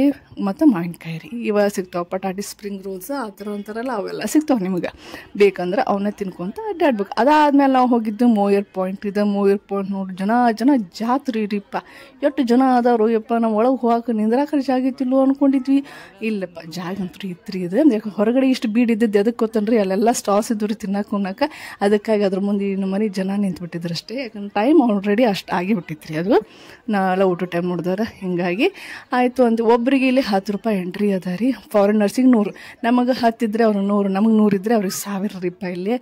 ಮತ್ತು ಮಾವಿನಕಾಯಿ ರೀ ಇವಾಗ ಸಿಗ್ತಾವೆ ಪಟಾಟಿ ಸ್ಪ್ರಿಂಗ್ ರೋಲ್ಸ್ ಆ ಥರ ಅಂತಾರಲ್ಲ ಅವೆಲ್ಲ ಸಿಗ್ತಾವೆ ನಿಮಗೆ ಬೇಕಂದ್ರೆ ಅವನ್ನ ತಿನ್ಕೊಂತ ಅಡ್ಡಾಡ್ಬೇಕು ಅದಾದ್ಮೇಲೆ ನಾವು ಹೋಗಿದ್ದು ಮೋಯರ್ ಪಾಯಿಂಟ್ ಇದೆ ಮೋಯರ್ ಪಾಯಿಂಟ್ ನೋಡಿ ಜನ ಜನ ಜಾತ್ರೆ ರೀಪ್ಪ ಎಷ್ಟು ಜನ ಅದಾರು ಯಪ್ಪ ನಾವು ಒಳಗೆ ಹೋಗಕ್ಕೆ ನಿಂದ್ರಾಕ ಜಾಗಿತ್ತಿಲ್ಲೋ ಅಂದ್ಕೊಂಡಿದ್ವಿ ಇಲ್ಲಪ್ಪ ಜಾಗ ಅಂತೂ ಇತ್ತು ಇದೆ ಅಂದ್ರೆ ಹೊರಗಡೆ ಇಷ್ಟು ಬೀಡ್ ಇದ್ದದ್ದು ಎದಕ್ಕೆ ಗೊತ್ತನ್ರಿ ಅಲ್ಲೆಲ್ಲ ಸ್ಟಾಸ್ ಇದ್ರಿ ತಿನ್ನಕ್ಕೆ ಉಣ್ಣಕ್ಕೆ ಅದಕ್ಕಾಗಿ ಅದ್ರ ಮುಂದೆ ಇನ್ನು ಮನೆ ಜನ ನಿಂತ್ಬಿಟ್ಟಿದ್ರು ಅಷ್ಟೇ ಯಾಕಂದ್ರೆ ಟೈಮ್ ಆಲ್ರೆಡಿ ಅಷ್ಟು ಆಗಿಬಿಟ್ಟಿತ್ತು ರೀ ಅದು ನಾವೆಲ್ಲ ಊಟ ಟೈಮ್ ನೋಡಿದ್ರೆ ಹಿಂಗಾಗಿ ಆಯಿತು ಅಂತ ಒಬ್ಬರಿಗೆ ಇಲ್ಲಿ ಹತ್ತು ರೂಪಾಯಿ ಎಂಟ್ರಿ ಅದ ರೀ ಫಾರಿನರ್ಸಿಗೆ ನೂರು ನಮಗೆ ಹತ್ತಿದ್ರೆ ಅವ್ರು ನೂರು ಅವ್ರು ನಮಗೆ ನೂರಿದ್ರೆ ಅವ್ರಿಗೆ ಸಾವಿರ ರೂಪಾಯಿ ಇಲ್ಲಿ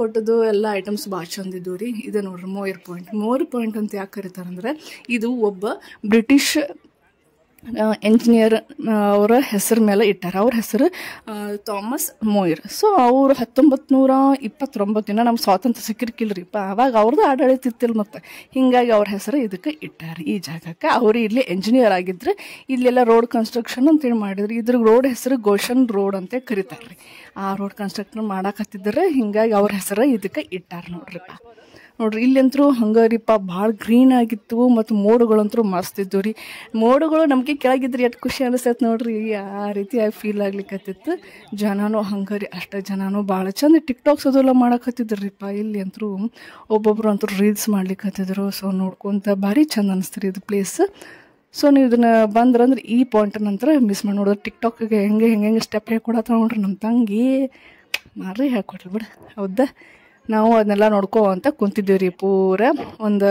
ಕೊಟ್ಟದ್ದು ಎಲ್ಲ ಐಟಮ್ಸ್ ಭಾಳ ಚಂದ ಇದ್ದವು ರೀ ಇದು ನೋಡ್ರಿ ಮೋಯರ್ ಪಾಯಿಂಟ್ ಮೋರ್ ಪಾಯಿಂಟ್ ಅಂತ ಯಾಕೆ ಕರೀತಾರಂದ್ರೆ ಇದು ಒಬ್ಬ ಬ್ರಿಟಿಷ್ ಎಂಜಿನಿಯರ್ ಅವರ ಹೆಸರು ಮೇಲೆ ಇಟ್ಟಾರೆ ಅವ್ರ ಹೆಸರು ಥಾಮಸ್ ಮೊಯರ್ ಸೊ ಅವರು ಹತ್ತೊಂಬತ್ತು ನೂರ ದಿನ ನಮ್ಮ ಸ್ವಾತಂತ್ರ್ಯ ಸಿಕ್ಕಿರ್ಕಿಲ್ರಿಪ್ಪ ಅವಾಗ ಅವ್ರದ್ದು ಆಡಳಿತ ಇತ್ತಿಲ್ಲ ಮತ್ತೆ ಹೀಗಾಗಿ ಅವ್ರ ಹೆಸರು ಇದಕ್ಕೆ ಇಟ್ಟಾರೆ ಈ ಜಾಗಕ್ಕೆ ಅವರು ಇಲ್ಲಿ ಎಂಜಿನಿಯರ್ ಆಗಿದ್ದರೆ ಇಲ್ಲೆಲ್ಲ ರೋಡ್ ಕನ್ಸ್ಟ್ರಕ್ಷನ್ ಅಂತೇಳಿ ಮಾಡಿದ್ರು ಇದ್ರ ರೋಡ್ ಹೆಸರು ಗೋಶನ್ ರೋಡ್ ಅಂತ ಕರಿತಾರೆ ರೀ ಆ ರೋಡ್ ಕನ್ಸ್ಟ್ರಕ್ಷನ್ ಮಾಡಾಕತ್ತಿದ್ರೆ ಹೀಗಾಗಿ ಅವ್ರ ಹೆಸರು ಇದಕ್ಕೆ ಇಟ್ಟಾರೆ ನೋಡ್ರಿಪ್ಪ ನೋಡ್ರಿ ಇಲ್ಲಂತರೂ ಹಂಗಾರಿಪ್ಪ ಭಾಳ ಗ್ರೀನ್ ಆಗಿತ್ತು ಮತ್ತು ಮೋಡಗಳಂತೂ ಮಾರಿಸ್ತಿದ್ವು ರೀ ಮೋಡಗಳು ನಮಗೆ ಕೆಳಗಿದ್ರೆ ಎಷ್ಟು ಖುಷಿ ಅನಿಸ್ತೈತೆ ನೋಡ್ರಿ ಆ ರೀತಿ ಫೀಲ್ ಆಗ್ಲಿಕ್ಕತ್ತಿತ್ತು ಜನನೂ ಹಂಗಾರಿ ಅಷ್ಟೇ ಜನನೂ ಭಾಳ ಚಂದ ಟಿಕ್ ಟಾಕ್ಸ್ ಅದೆಲ್ಲ ಮಾಡಕತ್ತಿದ್ರಿಪ್ಪ ಇಲ್ಲಿ ಅಂತರೂ ಒಬ್ಬೊಬ್ರು ಅಂತರೂ ರೀಲ್ಸ್ ಮಾಡ್ಲಿಕ್ಕತ್ತಿದ್ರು ಸೊ ನೋಡ್ಕೊಂತ ಭಾರಿ ಚಂದ ಅನಿಸ್ತೀರಿ ಇದು ಪ್ಲೇಸ್ ಸೊ ನೀವು ಇದನ್ನು ಬಂದ್ರಂದ್ರೆ ಈ ಪಾಯಿಂಟ್ ನಂತರ ಮಿಸ್ ಮಾಡಿ ನೋಡಿದ್ರೆ ಟಿಕ್ ಟಾಕ್ಗೆ ಹೆಂಗೆ ಹೆಂಗೆ ಸ್ಟೆಪ್ ಹೇಳ್ಕೊಡತ್ತ ನೋಡ್ರಿ ನಮ್ಮ ತಂಗಿ ಮಾರ್ರಿ ಹೇಳ್ಕೊಟ್ರಿ ಬಿಡು ಹೌದಾ ನಾವು ಅದನ್ನೆಲ್ಲ ನೋಡ್ಕೋ ಅಂತ ಕುಂತಿದ್ದೀವಿ ರೀ ಪೂರ ಒಂದು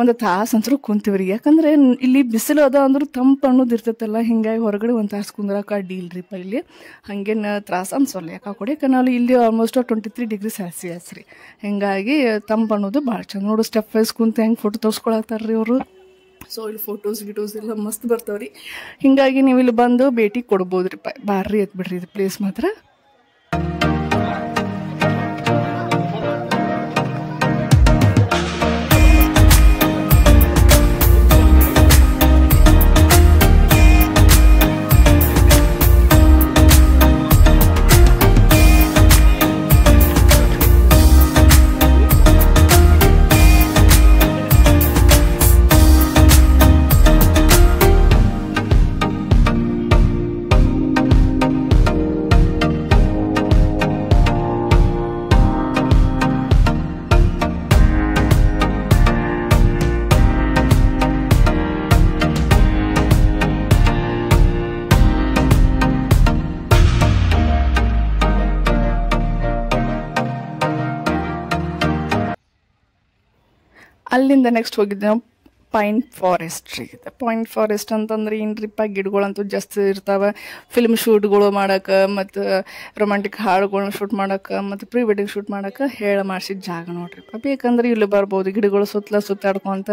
ಒಂದು ತಾಸು ಅಂತರೂ ಕುಂತೀವಿ ರೀ ಯಾಕಂದರೆ ಇಲ್ಲಿ ಬಿಸಿಲು ಅದ ಅಂದ್ರೆ ತಂಪು ಅನ್ನೋದು ಇರ್ತೈತಲ್ಲ ಹಿಂಗಾಗಿ ಹೊರಗಡೆ ಒಂದು ತಾಸು ಕುಂದ್ರಕ್ಕೆ ಅಡ್ಡಿಲ್ಲ ರೀ ಇಲ್ಲಿ ಹಾಗೇನು ತ್ರಾಸ ಅನ್ಸೋಲ್ಲ ಯಾಕೆ ಕೊಡಿ ಯಾಕೆ ಇಲ್ಲಿ almost twenty three degree Celsius ರೀ ಹಿಂಗಾಗಿ ತಂಪು ಅನ್ನೋದು ಭಾಳ ಚಂದ ನೋಡು ಸ್ಟೆಪ್ ವೈಸ್ ಕುಂತು ಹೆಂಗೆ ಫೋಟೋ ತೋರಿಸ್ಕೊಳತ್ತಾರ ರೀ ಅವರು ಸೊ ಇಲ್ಲಿ ಫೋಟೋಸ್ ಗಿಟೋಸ್ ಎಲ್ಲ ಮಸ್ತ್ ಬರ್ತಾವ್ರಿ ಹಿಂಗಾಗಿ ನೀವು ಇಲ್ಲಿ ಬಂದು ಭೇಟಿ ಕೊಡ್ಬೋದು ರೀ ಪಾ ಭಾರಿ ಎತ್ಬಿಡ್ರಿ ಇದು ಪ್ಲೇಸ್ ಮಾತ್ರ ಅಲ್ಲಿಂದ ನೆಕ್ಸ್ಟ್ ಹೋಗಿದ್ದೆ ನಾವು ಪೈನ್ ರೀ ಇದೆ ಪೈನ್ ಫಾರೆಸ್ಟ್ ಅಂತಂದ್ರೆ ಏನ್ರಿಪ್ಪ ಗಿಡಗಳಂತೂ ಜಾಸ್ತಿ ಇರ್ತಾವೆ ಫಿಲ್ಮ್ ಶೂಟ್ಗಳು ಮಾಡೋಕೆ ಮತ್ತು ರೊಮ್ಯಾಂಟಿಕ್ ಹಾಡುಗಳನ್ನ ಶೂಟ್ ಮಾಡೋಕೆ ಮತ್ತು ಪ್ರೀ ವೆಡ್ಡಿಂಗ್ ಶೂಟ್ ಮಾಡೋಕೆ ಹೇಳ ಮಾಡಿಸಿದ ಜಾಗ ನೋಡ್ರಿಪ್ಪ ಬೇಕಂದ್ರೆ ಇಲ್ಲಿ ಬರ್ಬೋದು ಗಿಡಗಳು ಸುತ್ತಲ ಸುತ್ತಾಡ್ಕೊಂತ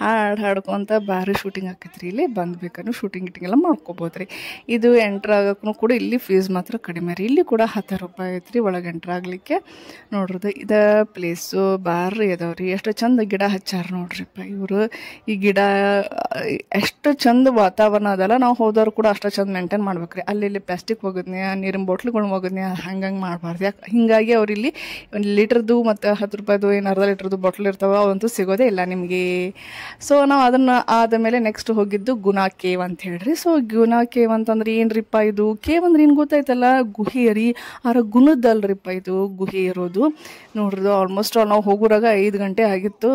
ಹಾಡು ಹಾಡ್ಕೊಂತ ಭಾರಿ ಶೂಟಿಂಗ್ ಆಕೈತೆ ಇಲ್ಲಿ ಬಂದು ಶೂಟಿಂಗ್ ಗಿಟಿಂಗ್ ಎಲ್ಲ ಮಾಡ್ಕೋಬೋದ್ರಿ ರೀ ಇದು ಎಂಟ್ರ್ ಆಗಕ್ಕೂ ಕೂಡ ಇಲ್ಲಿ ಫೀಸ್ ಮಾತ್ರ ಕಡಿಮೆ ರೀ ಇಲ್ಲಿ ಕೂಡ ಹತ್ತು ರೂಪಾಯಿ ಐತ್ರಿ ರೀ ಒಳಗೆ ಎಂಟ್ರ್ ಆಗಲಿಕ್ಕೆ ನೋಡ್ರದು ಇದು ಪ್ಲೇಸು ಬಾರಿ ಅದಾವೆ ರೀ ಎಷ್ಟು ಚಂದ ಗಿಡ ಹಚ್ಚಾರ ನೋಡ್ರಿಪ್ಪ ಇವರು ಈ ಗಿಡ ಎಷ್ಟು ಚಂದ ವಾತಾವರಣ ಅದಲ್ಲ ನಾವು ಹೋದವ್ರು ಕೂಡ ಅಷ್ಟು ಚಂದ ಮೇಂಟೈನ್ ಮಾಡ್ಬೇಕ್ರಿ ಅಲ್ಲಿ ಇಲ್ಲಿ ಪ್ಲಾಸ್ಟಿಕ್ ಒಗದ್ನಿ ನೀರಿನ ಬಾಟ್ಲ್ಗಳು ಒಗದ್ನಿ ಹಂಗಂಗೆ ಮಾಡಬಾರ್ದು ಯಾಕೆ ಹೀಗಾಗಿ ಅವ್ರಿಲ್ಲಿ ಒಂದು ಲೀಟ್ರದ್ದು ಮತ್ತು ಹತ್ತು ರೂಪಾಯಿದು ಏನು ಅರ್ಧ ಲೀಟ್ರದ್ದು ಬಾಟ್ಲ್ ಇರ್ತಾವೆ ಅವಂತೂ ಸಿಗೋದೇ ಇಲ್ಲ ನಿಮಗೆ ಸೊ ನಾವು ಅದನ್ನು ಮೇಲೆ ನೆಕ್ಸ್ಟ್ ಹೋಗಿದ್ದು ಗುಣ ಕೇವ್ ಅಂತ ಹೇಳ್ರಿ ಸೊ ಗುಣ ಕೇವ್ ಅಂತಂದ್ರೆ ಏನ್ರಿಪ್ಪ ಇದು ಕೇವ್ ಅಂದ್ರೆ ಏನು ಗೊತ್ತಾಯ್ತಲ್ಲ ಗುಹೆ ರೀ ಆರ ಗುಣದಲ್ರಿಪ್ಪ ಇದು ಗುಹೆ ಇರೋದು ನೋಡ್ರಿ ಆಲ್ಮೋಸ್ಟ್ ನಾವು ಹೋಗೋರಾಗ ಐದು ಗಂಟೆ ಆಗಿತ್ತು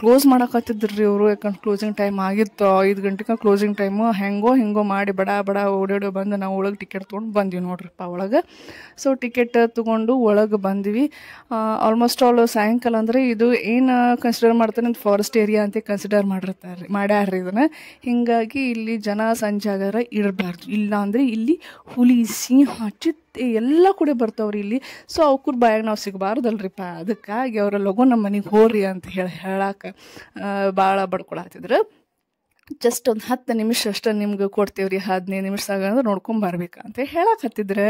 ಕ್ಲೋಸ್ ಮಾಡಕತ್ತಿದ್ರು ರೀ ಅವರು ಯಾಕಂದ್ರೆ ಕ್ಲೋಸಿಂಗ್ ಟೈಮ್ ಆಗಿತ್ತು ಐದು ಗಂಟೆಗೆ ಕ್ಲೋಸಿಂಗ್ ಟೈಮು ಹೆಂಗೋ ಹಿಂಗೋ ಮಾಡಿ ಬಡ ಬಡ ಓಡಾಡೋ ಬಂದು ನಾವು ಒಳಗೆ ಟಿಕೆಟ್ ತೊಗೊಂಡು ಬಂದ್ವಿ ನೋಡ್ರಿಪ್ಪ ಒಳಗೆ ಸೊ ಟಿಕೆಟ್ ತೊಗೊಂಡು ಒಳಗೆ ಬಂದ್ವಿ ಆಲ್ಮೋಸ್ಟ್ ಆಲ್ ಸಾಯಂಕಾಲ ಅಂದರೆ ಇದು ಏನು ಕನ್ಸಿಡರ್ ಮಾಡ್ತಾರೆ ಅಂತ ಫಾರೆಸ್ಟ್ ಏರಿಯಾ ಅಂತ ಕನ್ಸಿಡರ್ ಮಾಡಿರ್ತಾರೆ ರೀ ಇದನ್ನು ಹೀಗಾಗಿ ಇಲ್ಲಿ ಜನ ಸಂಜೆ ಇರಬಾರ್ದು ಇಲ್ಲ ಅಂದರೆ ಇಲ್ಲಿ ಹುಲಿ ಸಿಂಹ ಚಿತ್ತ ಎಲ್ಲ ಕೂಡ ಬರ್ತಾವ್ರಿ ಇಲ್ಲಿ ಸೊ ಅವ್ರ ಬಾಯಾಗ ನಾವು ಸಿಗಬಾರ್ದಲ್ರಿಪ್ಪ ಅದಕ್ಕಾಗಿ ಅವರ ಲಗು ನಮ್ಮ ಮನೆಗೆ ಹೋಗ್ರಿ ಅಂತ ಹೇಳಿ ಹೇಳಕ್ಕೆ ಭಾಳ ಬಡ್ಕೊಳತ್ತಿದ್ರು ಜಸ್ಟ್ ಒಂದು ಹತ್ತು ನಿಮಿಷ ಅಷ್ಟು ನಿಮ್ಗೆ ಕೊಡ್ತೀವಿ ರೀ ಹದಿನೈದು ನಿಮಿಷ ಆಗಂದ್ರೆ ನೋಡ್ಕೊಂಡು ಅಂತ ಹೇಳಕ್ಕೆ ಹತ್ತಿದ್ರೆ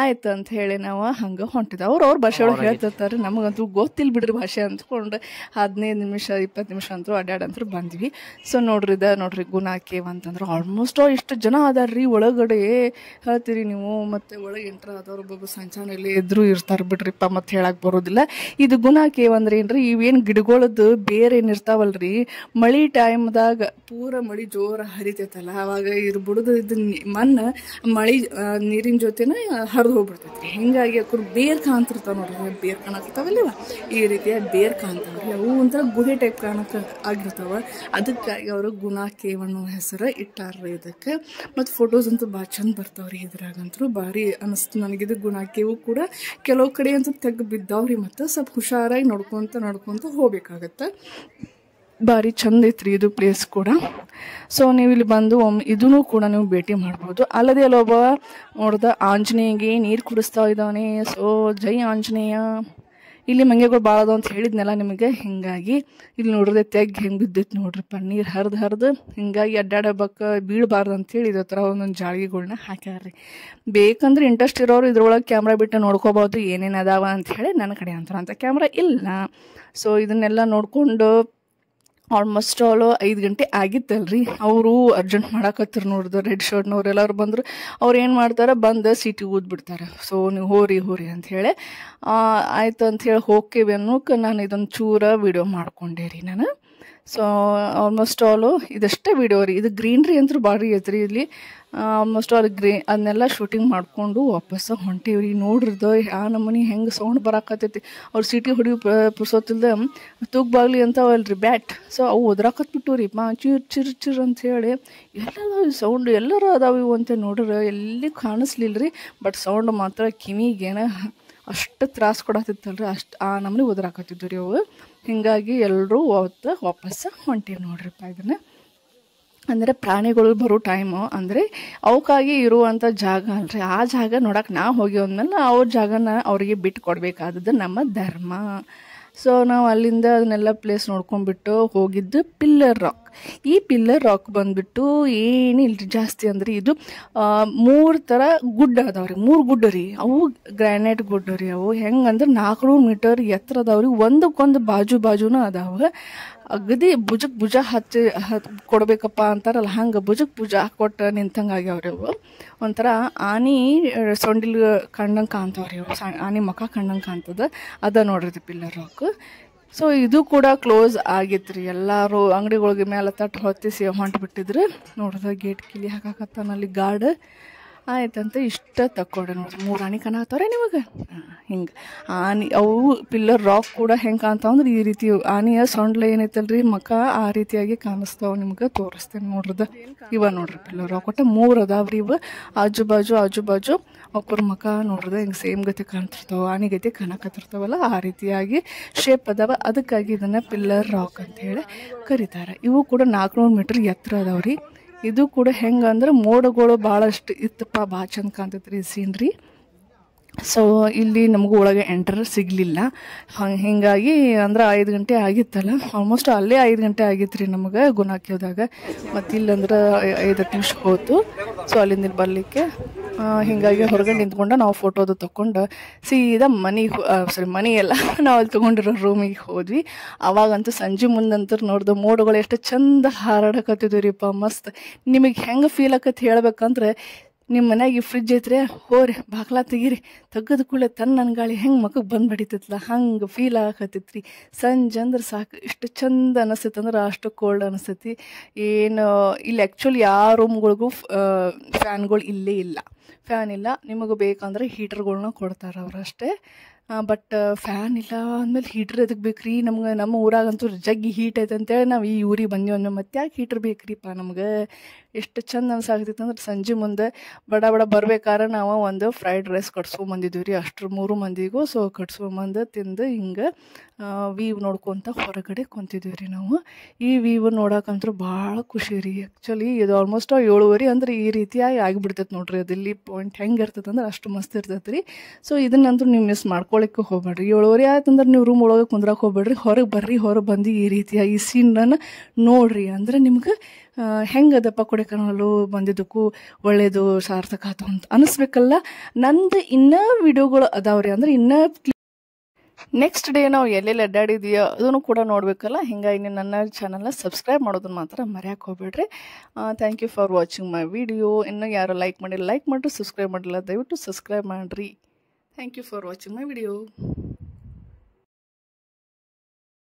ಆಯ್ತು ಅಂತ ಹೇಳಿ ನಾವು ಹಂಗೆ ಹೊಂಟಿದ್ದೆ ಅವ್ರು ಅವ್ರ ಭಾಷೆ ಒಳಗೆ ಹೇಳ್ತಿರ್ತಾರೆ ನಮಗಂತೂ ಗೊತ್ತಿಲ್ಲ ಬಿಡ್ರಿ ಭಾಷೆ ಅಂದ್ಕೊಂಡು ಹದಿನೈದು ನಿಮಿಷ ಇಪ್ಪತ್ತು ನಿಮಿಷ ಅಂತೂ ಅಡ್ಡಾಡಂತರು ಬಂದ್ವಿ ಸೊ ನೋಡ್ರಿ ನೋಡ್ರಿ ಗುಣ ಕೇವ್ ಅಂತಂದ್ರೆ ಆಲ್ಮೋಸ್ಟ್ ಇಷ್ಟು ಜನ ಅದಾರ್ರಿ ಒಳಗಡೆ ಹೇಳ್ತೀರಿ ನೀವು ಮತ್ತು ಒಳಗೆ ಎಂಟ್ರ ಆದವ್ರು ಒಬ್ಬೊಬ್ಬ ಸಂಚಾರ ಇಲ್ಲಿ ಇದ್ರೂ ಇರ್ತಾರೆ ಬಿಡ್ರಿಪ್ಪ ಮತ್ತು ಹೇಳಕ್ಕೆ ಬರೋದಿಲ್ಲ ಇದು ಗುಣ ಕೇವ್ ಅಂದ್ರೆ ಏನ್ರಿ ಇವೇನು ಗಿಡಗಳದ್ದು ಬೇರೆ ಏನಿರ್ತಾವಲ್ರಿ ಮಳೆ ಟೈಮ್ದಾಗ ಪೂರ ಮಳಿ ಜೋರ ಹರಿತೈತಲ್ಲ ಅವಾಗ ಇದ್ರ ಬುಡದ ಇದ್ ಮಣ್ಣು ಮಳಿ ನೀರಿನ ಜೊತೆನ ಹರಿದು ಹೋಗ್ಬಿಡ್ತೈತಿ ರೀ ಹಿಂಗಾಗಿ ಅಕ್ರ ಬೇರ್ ಕಾಣ್ತಿರ್ತಾವ ನೋಡ್ರಿ ಬೇರ್ ಕಾಣಕತ್ತಾವಲ್ಲವ ಈ ರೀತಿಯ ಬೇರ್ ಕಾಣ್ತಾವ್ರಿ ಅವು ಒಂಥರ ಗುಹೆ ಟೈಪ್ ಕಾಣಕ್ ಆಗಿರ್ತಾವ ಅದಕ್ಕಾಗಿ ಅವರು ಗುಣ ಕೇವಣ್ಣ ಹೆಸರು ಇಟ್ಟಾರ್ರಿ ಇದಕ್ಕೆ ಮತ್ತು ಫೋಟೋಸ್ ಅಂತೂ ಭಾಳ ಚಂದ ಬರ್ತಾವ್ರಿ ಇದ್ರಾಗಂತೂ ಭಾರಿ ಅನಿಸ್ತು ನನಗಿದು ಕೇವು ಕೂಡ ಕೆಲವು ಕಡೆ ಅಂತೂ ತೆಗ್ದು ಬಿದ್ದಾವ್ರಿ ಮತ್ತು ಸ್ವಲ್ಪ ಹುಷಾರಾಗಿ ನೋಡ್ಕೊತ ನೋಡ್ಕೊತ ಹೋಗ್ಬೇಕಾಗತ್ತೆ ಭಾರಿ ಚಂದ ಐತ್ರಿ ಇದು ಪ್ಲೇಸ್ ಕೂಡ ಸೊ ನೀವು ಇಲ್ಲಿ ಬಂದು ಒಮ್ಮೆ ಕೂಡ ನೀವು ಭೇಟಿ ಮಾಡ್ಬೋದು ಅಲ್ಲದೆ ಅಲ್ಲೊಬ್ಬ ನೋಡ್ದ ಆಂಜನೇಯಗೆ ನೀರು ಕುಡಿಸ್ತಾ ಇದ್ದಾನೆ ಸೊ ಜೈ ಆಂಜನೇಯ ಇಲ್ಲಿ ಮಂಗೆಗಳು ಭಾಳ ಅದಾವ ಅಂತ ಹೇಳಿದ್ನಲ್ಲ ನಿಮಗೆ ಹಿಂಗಾಗಿ ಇಲ್ಲಿ ನೋಡಿದ್ರೆ ತೆಗ್ ಹೆಂಗೆ ಬಿದ್ದೈತೆ ನೋಡ್ರಿಪ್ಪ ನೀರು ಹರಿದು ಹರಿದು ಹಿಂಗಾಗಿ ಅಡ್ಡಾಡಬೇಕು ಬೀಳಬಾರ್ದು ಅಂತೇಳಿ ಇದೇ ಥರ ಒಂದೊಂದು ಜಾಳಿಗಳನ್ನ ಹಾಕ್ಯಾರ್ರಿ ಬೇಕಂದ್ರೆ ಇಂಟ್ರೆಸ್ಟ್ ಇರೋರು ಇದ್ರೊಳಗೆ ಕ್ಯಾಮ್ರಾ ಬಿಟ್ಟು ನೋಡ್ಕೋಬೋದು ಏನೇನು ಅದಾವ ಅಂಥೇಳಿ ನನ್ನ ಕಡೆ ಅಂತಾರೆ ಅಂತ ಕ್ಯಾಮ್ರಾ ಇಲ್ಲ ಸೊ ಇದನ್ನೆಲ್ಲ ನೋಡಿಕೊಂಡು ಆಲ್ಮೋಸ್ಟ್ ಆಲ್ ಐದು ಗಂಟೆ ಆಗಿತ್ತಲ್ರಿ ಅವರು ಅರ್ಜೆಂಟ್ ಮಾಡಾಕತ್ತಿರ ನೋಡಿದ್ರು ರೆಡ್ ಶರ್ಟ್ನವ್ರು ಎಲ್ಲರು ಬಂದರು ಅವ್ರು ಏನು ಮಾಡ್ತಾರೆ ಬಂದು ಸಿಟಿ ಊದ್ಬಿಡ್ತಾರೆ ಸೊ ನೀವು ಹೋರಿ ಹೋರಿ ಅಂತ ಹೇಳಿ ಆಯ್ತು ಅಂಥೇಳಿ ಹೋಗ್ತೀವಿ ಅನ್ನೋಕೆ ನಾನು ಇದೊಂದು ಚೂರ ವಿಡಿಯೋ ಮಾಡ್ಕೊಂಡೆ ರೀ ನಾನು ಸೊ ಆಲ್ಮೋಸ್ಟ್ ಆಲು ಇದಷ್ಟೇ ವಿಡಿಯೋ ರೀ ಇದು ಗ್ರೀನ್ರಿ ಅಂತೂ ಭಾರಿ ಐತ್ರಿ ಇಲ್ಲಿ ಆಲ್ಮೋಸ್ಟ್ ಆಲ್ ಗ್ರೀ ಅದನ್ನೆಲ್ಲ ಶೂಟಿಂಗ್ ಮಾಡಿಕೊಂಡು ವಾಪಸ್ಸು ಹೊಂಟೀವಿ ರೀ ನೋಡ್ರಿದ ಆ ನಮ್ಮನೆ ಹೆಂಗೆ ಸೌಂಡ್ ಬರಾಕತ್ತೈತಿ ಅವ್ರು ಸಿಟಿ ಹೊಡಿ ಪುರ್ಸೋತಿಲ್ದ ತೂಗ್ ಬಾಗ್ಲಿ ಅಂತ ಬ್ಯಾಟ್ ಸೊ ಅವು ಬಿಟ್ಟು ರೀ ಮಾ ಚಿರ್ ಚಿರ್ ಚಿರ್ ಅಂತ ಹೇಳಿ ಎಲ್ಲದ ಸೌಂಡ್ ಎಲ್ಲರೂ ಅದಾವೆ ಇವು ಅಂತ ನೋಡ್ರಿ ಎಲ್ಲಿ ಕಾಣಿಸ್ಲಿಲ್ಲ ರೀ ಬಟ್ ಸೌಂಡ್ ಮಾತ್ರ ಕಿವಿಗೇನ ಅಷ್ಟು ತ್ರಾಸ ಕೊಡತ್ತಿತ್ತಲ್ರಿ ಅಷ್ಟು ಆ ನಮ್ಮನೆ ಒದ್ರಾಕತ್ತಿದ್ದು ರೀ ಅವು ಹೀಗಾಗಿ ಎಲ್ಲರೂ ಅವತ್ತು ವಾಪಸ್ಸು ಹೊಂಟೀವಿ ನೋಡ್ರಿಪ್ಪ ಇದನ್ನು ಅಂದರೆ ಪ್ರಾಣಿಗಳು ಬರೋ ಟೈಮು ಅಂದರೆ ಅವಕ್ಕಾಗಿ ಇರುವಂಥ ಜಾಗ ಅಲ್ರಿ ಆ ಜಾಗ ನೋಡೋಕೆ ನಾವು ಹೋಗಿ ಅಂದಮೇಲೆ ಅವ್ರ ಜಾಗನ ಅವರಿಗೆ ಬಿಟ್ಟು ಕೊಡಬೇಕಾದದ್ದು ನಮ್ಮ ಧರ್ಮ ಸೊ ನಾವು ಅಲ್ಲಿಂದ ಅದನ್ನೆಲ್ಲ ಪ್ಲೇಸ್ ನೋಡ್ಕೊಂಡ್ಬಿಟ್ಟು ಹೋಗಿದ್ದು ಪಿಲ್ಲರ್ ರಾಕ್ ಈ ಪಿಲ್ಲರ್ ರಾಕ್ ಬಂದ್ಬಿಟ್ಟು ಏನಿಲ್ಲರಿ ಜಾಸ್ತಿ ಅಂದ್ರೆ ಇದು ಮೂರು ಥರ ಗುಡ್ಡ ಅದಾವ್ರಿ ಮೂರು ಗುಡ್ಡ ರೀ ಅವು ಗ್ರ್ಯಾನೈಟ್ ಗುಡ್ಡ ರೀ ಅವು ಹೆಂಗಂದ್ರೆ ನಾಲ್ಕುನೂರು ಮೀಟರ್ ಎತ್ತರ ಅದಾವ್ರಿ ಒಂದಕ್ಕೊಂದು ಬಾಜು ಬಾಜುನೂ ಅದಾವ ಅಗದಿ ಭುಜಕ್ ಭುಜ ಹಚ್ಚಿ ಹತ್ ಕೊಡ್ಬೇಕಪ್ಪ ಅಂತಾರಲ್ಲ ಹಂಗೆ ಭುಜಕ್ ಭುಜ ಕೊಟ್ಟು ನಿಂತಂಗೆ ಆಗ್ಯಾವ್ರಿ ಅವು ಒಂಥರ ಆನಿ ಸೊಂಡಿಲ್ ಕಂಡಂಗೆ ಕಾಣ್ತಾವ್ರಿ ಅವು ಆನಿ ಮಖ ಕಂಡಂಗೆ ಕಾಣ್ತದೆ ಅದ ನೋಡ್ರಿ ಪಿಲ್ಲರ್ ರಾಕ್ ಸೊ ಇದು ಕೂಡ ಕ್ಲೋಸ್ ಆಗಿತ್ರಿ ಎಲ್ಲಾರು ಎಲ್ಲರೂ ಅಂಗಡಿಗಳಿಗೆ ಮೇಲೆ ತಟ್ಟು ಹೊತ್ತಿಸಿ ಹೊಂಟ್ಬಿಟ್ಟಿದ್ರು ನೋಡಿದ್ರೆ ಗೇಟ್ ಕಿಲಿ ಹಾಕಾಕತ್ತಾನಲ್ಲಿ ಗಾರ್ಡ್ ಆಯ್ತಂತ ಇಷ್ಟ ತಕ್ಕೊಡ ನೋಡಿರಿ ಮೂರು ಆಣಿ ಕಾಣತ್ತವ್ರೆ ನಿಮಗೆ ಹಿಂಗೆ ಆನಿ ಅವು ಪಿಲ್ಲರ್ ರಾಕ್ ಕೂಡ ಹೆಂಗೆ ಕಾಣ್ತಾವಂದ್ರೆ ಈ ರೀತಿ ಆನಿಯ ಸೊಂಡ್ಲ ಏನೈತಲ್ರಿ ರೀ ಮಕ ಆ ರೀತಿಯಾಗಿ ಕಾಣಿಸ್ತಾವ ನಿಮ್ಗೆ ತೋರಿಸ್ತೇನೆ ನೋಡ್ರದ ಇವ ನೋಡ್ರಿ ಪಿಲ್ಲರ್ ರಾಕ್ ಒಟ್ಟು ಮೂರು ಅದಾವ್ರಿ ಇವ ಆಜು ಬಾಜು ಆಜು ಬಾಜು ಅವ್ರ ಮಕ ನೋಡ್ರದ ಹಿಂಗೆ ಸೇಮ್ ಗತಿ ಕಾಣ್ತಿರ್ತಾವ ಆನೆ ಗತಿ ಕಾಣಕತ್ತಿರ್ತಾವಲ್ಲ ಆ ರೀತಿಯಾಗಿ ಶೇಪ್ ಅದಾವ ಅದಕ್ಕಾಗಿ ಇದನ್ನು ಪಿಲ್ಲರ್ ರಾಕ್ ಅಂತ ಹೇಳಿ ಕರೀತಾರೆ ಇವು ಕೂಡ ನಾಲ್ಕುನೂರು ಮೀಟ್ರ್ ಎತ್ತರ ಅದಾವ್ರಿ ಇದು ಕೂಡ ಹೆಂಗಂದ್ರೆ ಮೋಡಗಳು ಭಾಳಷ್ಟು ಇತ್ತಪ್ಪ ಭಾಳ ಚಂದ ಕಾಣ್ತೈತೆ ಸೀನ್ರಿ ಸೊ ಇಲ್ಲಿ ನಮಗೆ ಒಳಗೆ ಎಂಟರ್ ಸಿಗಲಿಲ್ಲ ಹಂಗೆ ಹೀಗಾಗಿ ಅಂದ್ರೆ ಐದು ಗಂಟೆ ಆಗಿತ್ತಲ್ಲ ಆಲ್ಮೋಸ್ಟ್ ಅಲ್ಲೇ ಐದು ಗಂಟೆ ಆಗಿತ್ತು ರೀ ನಮಗೆ ಗುಣ ಮತ್ತೆ ಮತ್ತು ಇಲ್ಲಂದ್ರೆ ಐದು ನಿಮಿಷ ಹೋಯ್ತು ಸೊ ಅಲ್ಲಿಂದ ಬರಲಿಕ್ಕೆ ಹಿಂಗಾಗಿ ಹೊರಗಡೆ ನಿಂತ್ಕೊಂಡು ನಾವು ಫೋಟೋದು ತೊಗೊಂಡು ಸೀದಾ ಮನೆಗೆ ಸಾರಿ ಮನೆಯೆಲ್ಲ ನಾವು ಅಲ್ಲಿ ತೊಗೊಂಡಿರೋ ರೂಮಿಗೆ ಹೋದ್ವಿ ಅವಾಗಂತೂ ಸಂಜೆ ಮುಂದಂತೂ ನೋಡಿದ ಮೋಡಗಳು ಎಷ್ಟು ಚಂದ ಹಾರಾಡಕತ್ತಿದ್ವಿ ಮಸ್ತ್ ನಿಮಗೆ ಹೆಂಗೆ ಫೀಲ್ ಆಕತ್ತೆ ಹೇಳ್ಬೇಕಂದ್ರೆ ನಿಮ್ಮ ಈ ಫ್ರಿಜ್ ಐತ್ರಿ ಹೋರಿ ಬಾಗ್ಲ ತೆಗೀರಿ ತಗ್ಗದ ಕೂಡಲೇ ತನ್ನ ಗಾಳಿ ಹೆಂಗೆ ಮಗಕ್ಕೆ ಬಂದು ಹಂಗೆ ಫೀಲ್ ಆಗತ್ತೈತಿ ಸಂಜೆ ಅಂದ್ರೆ ಸಾಕು ಇಷ್ಟು ಚಂದ ಅನಿಸ್ತೈತೆ ಅಂದ್ರೆ ಅಷ್ಟು ಕೋಲ್ಡ್ ಅನಿಸ್ತೈತಿ ಏನು ಇಲ್ಲಿ ಆ್ಯಕ್ಚುಲಿ ಯಾವ ರೂಮ್ಗಳಿಗೂ ಫ್ಯಾನ್ಗಳು ಇಲ್ಲೇ ಇಲ್ಲ ಫ್ಯಾನ್ ಇಲ್ಲ ನಿಮಗೆ ಬೇಕಂದ್ರೆ ಹೀಟ್ರ್ಗಳ್ನ ಕೊಡ್ತಾರೆ ಅವರಷ್ಟೇ ಬಟ್ ಫ್ಯಾನ್ ಇಲ್ಲ ಅಂದಮೇಲೆ ಹೀಟ್ರ್ ಎದಕ್ಕೆ ಬೇಕ್ರಿ ರೀ ನಮ್ಗೆ ನಮ್ಮ ಊರಾಗಂತೂ ಜಗ್ಗಿ ಹೀಟ್ ಐತೆ ಅಂತೇಳಿ ನಾವು ಈ ಊರಿಗೆ ಬಂದೀವಿ ಅನ್ನೋ ಮತ್ತೆ ಯಾಕೆ ಹೀಟ್ರ್ ಬೇಕು ನಮ್ಗೆ ಎಷ್ಟು ಚಂದ ಅನ್ಸಾಗ್ತಿತ್ತು ಅಂದ್ರೆ ಸಂಜೆ ಮುಂದೆ ಬಡ ಬಡ ಬರ್ಬೇಕಾದ್ರೆ ನಾವು ಒಂದು ಫ್ರೈಡ್ ರೈಸ್ ಕಟ್ಸ್ಕೊಂಬಂದಿದ್ದೀವಿ ರೀ ಅಷ್ಟ್ರ ಮೂರು ಮಂದಿಗೂ ಸೊ ಕಟ್ಸ್ಕೊಂಬಂದು ತಿಂದು ಹಿಂಗೆ ವೀವ್ ನೋಡ್ಕೊಂತ ಹೊರಗಡೆ ಕುಂತಿದ್ವಿ ರೀ ನಾವು ಈ ವೀವ್ ನೋಡೋಕಂತೂ ಭಾಳ ಖುಷಿ ರೀ ಆ್ಯಕ್ಚುಲಿ ಇದು ಆಲ್ಮೋಸ್ಟ್ ಏಳುವರೆ ಅಂದ್ರೆ ಈ ರೀತಿಯಾಗಿ ಆಗಿಬಿಡ್ತೈತೆ ನೋಡ್ರಿ ಇಲ್ಲಿ ಪಾಯಿಂಟ್ ಹೆಂಗೆ ಇರ್ತೈತೆ ಅಂದ್ರೆ ಅಷ್ಟು ಮಸ್ತ್ ಇರ್ತೈತೆ ರೀ ಸೊ ಇದನ್ನಂತೂ ನೀವು ಮಿಸ್ ಮಾಡ್ಕೊಳಕ್ಕೆ ಹೋಗ್ಬೇಡ್ರಿ ಏಳುವರೆ ಆಯ್ತಂದ್ರೆ ನೀವು ರೂಮ್ ಒಳಗೆ ಕುಂದ್ರಕ್ಕೆ ಹೋಗ್ಬೇಡ್ರಿ ಹೊರಗೆ ಬರ್ರಿ ಹೊರಗೆ ಬಂದು ಈ ರೀತಿಯ ಈ ಸೀನನ್ನು ನೋಡ್ರಿ ಅಂದ್ರೆ ನಿಮ್ಗೆ ಹೆಂಗದಪ್ಪ ಕೊಡೆಕನಲು ಬಂದಿದ್ದಕ್ಕೂ ಒಳ್ಳೇದು ಸಾರ್ಥಕ ಆತು ಅಂತ ಅನಿಸ್ಬೇಕಲ್ಲ ನಂದು ಇನ್ನೂ ವಿಡಿಯೋಗಳು ಅದಾವ್ರಿ ಅಂದ್ರೆ ಇನ್ನೂ ನೆಕ್ಸ್ಟ್ ಡೇ ನಾವು ಎಲ್ಲೆಲ್ಲಿ ಅಡ್ಡಾಡಿದೀಯೋ ಅದನ್ನು ಕೂಡ ನೋಡಬೇಕಲ್ಲ ಇನ್ನು ನನ್ನ ಚಾನಲ್ನ ಸಬ್ಸ್ಕ್ರೈಬ್ ಮಾಡೋದನ್ನ ಮಾತ್ರ ಮರೆಯಕ್ಕೆ ಹೋಗ್ಬೇಡ್ರಿ thank you for watching my video ಇನ್ನೂ ಯಾರು ಲೈಕ್ ಮಾಡಿಲ್ಲ ಲೈಕ್ ಮಾಡಿರಿ ಸಬ್ಸ್ಕ್ರೈಬ್ ಮಾಡಿಲ್ಲ ದಯವಿಟ್ಟು ಸಬ್ಸ್ಕ್ರೈಬ್ ಮಾಡಿರಿ thank you for watching my video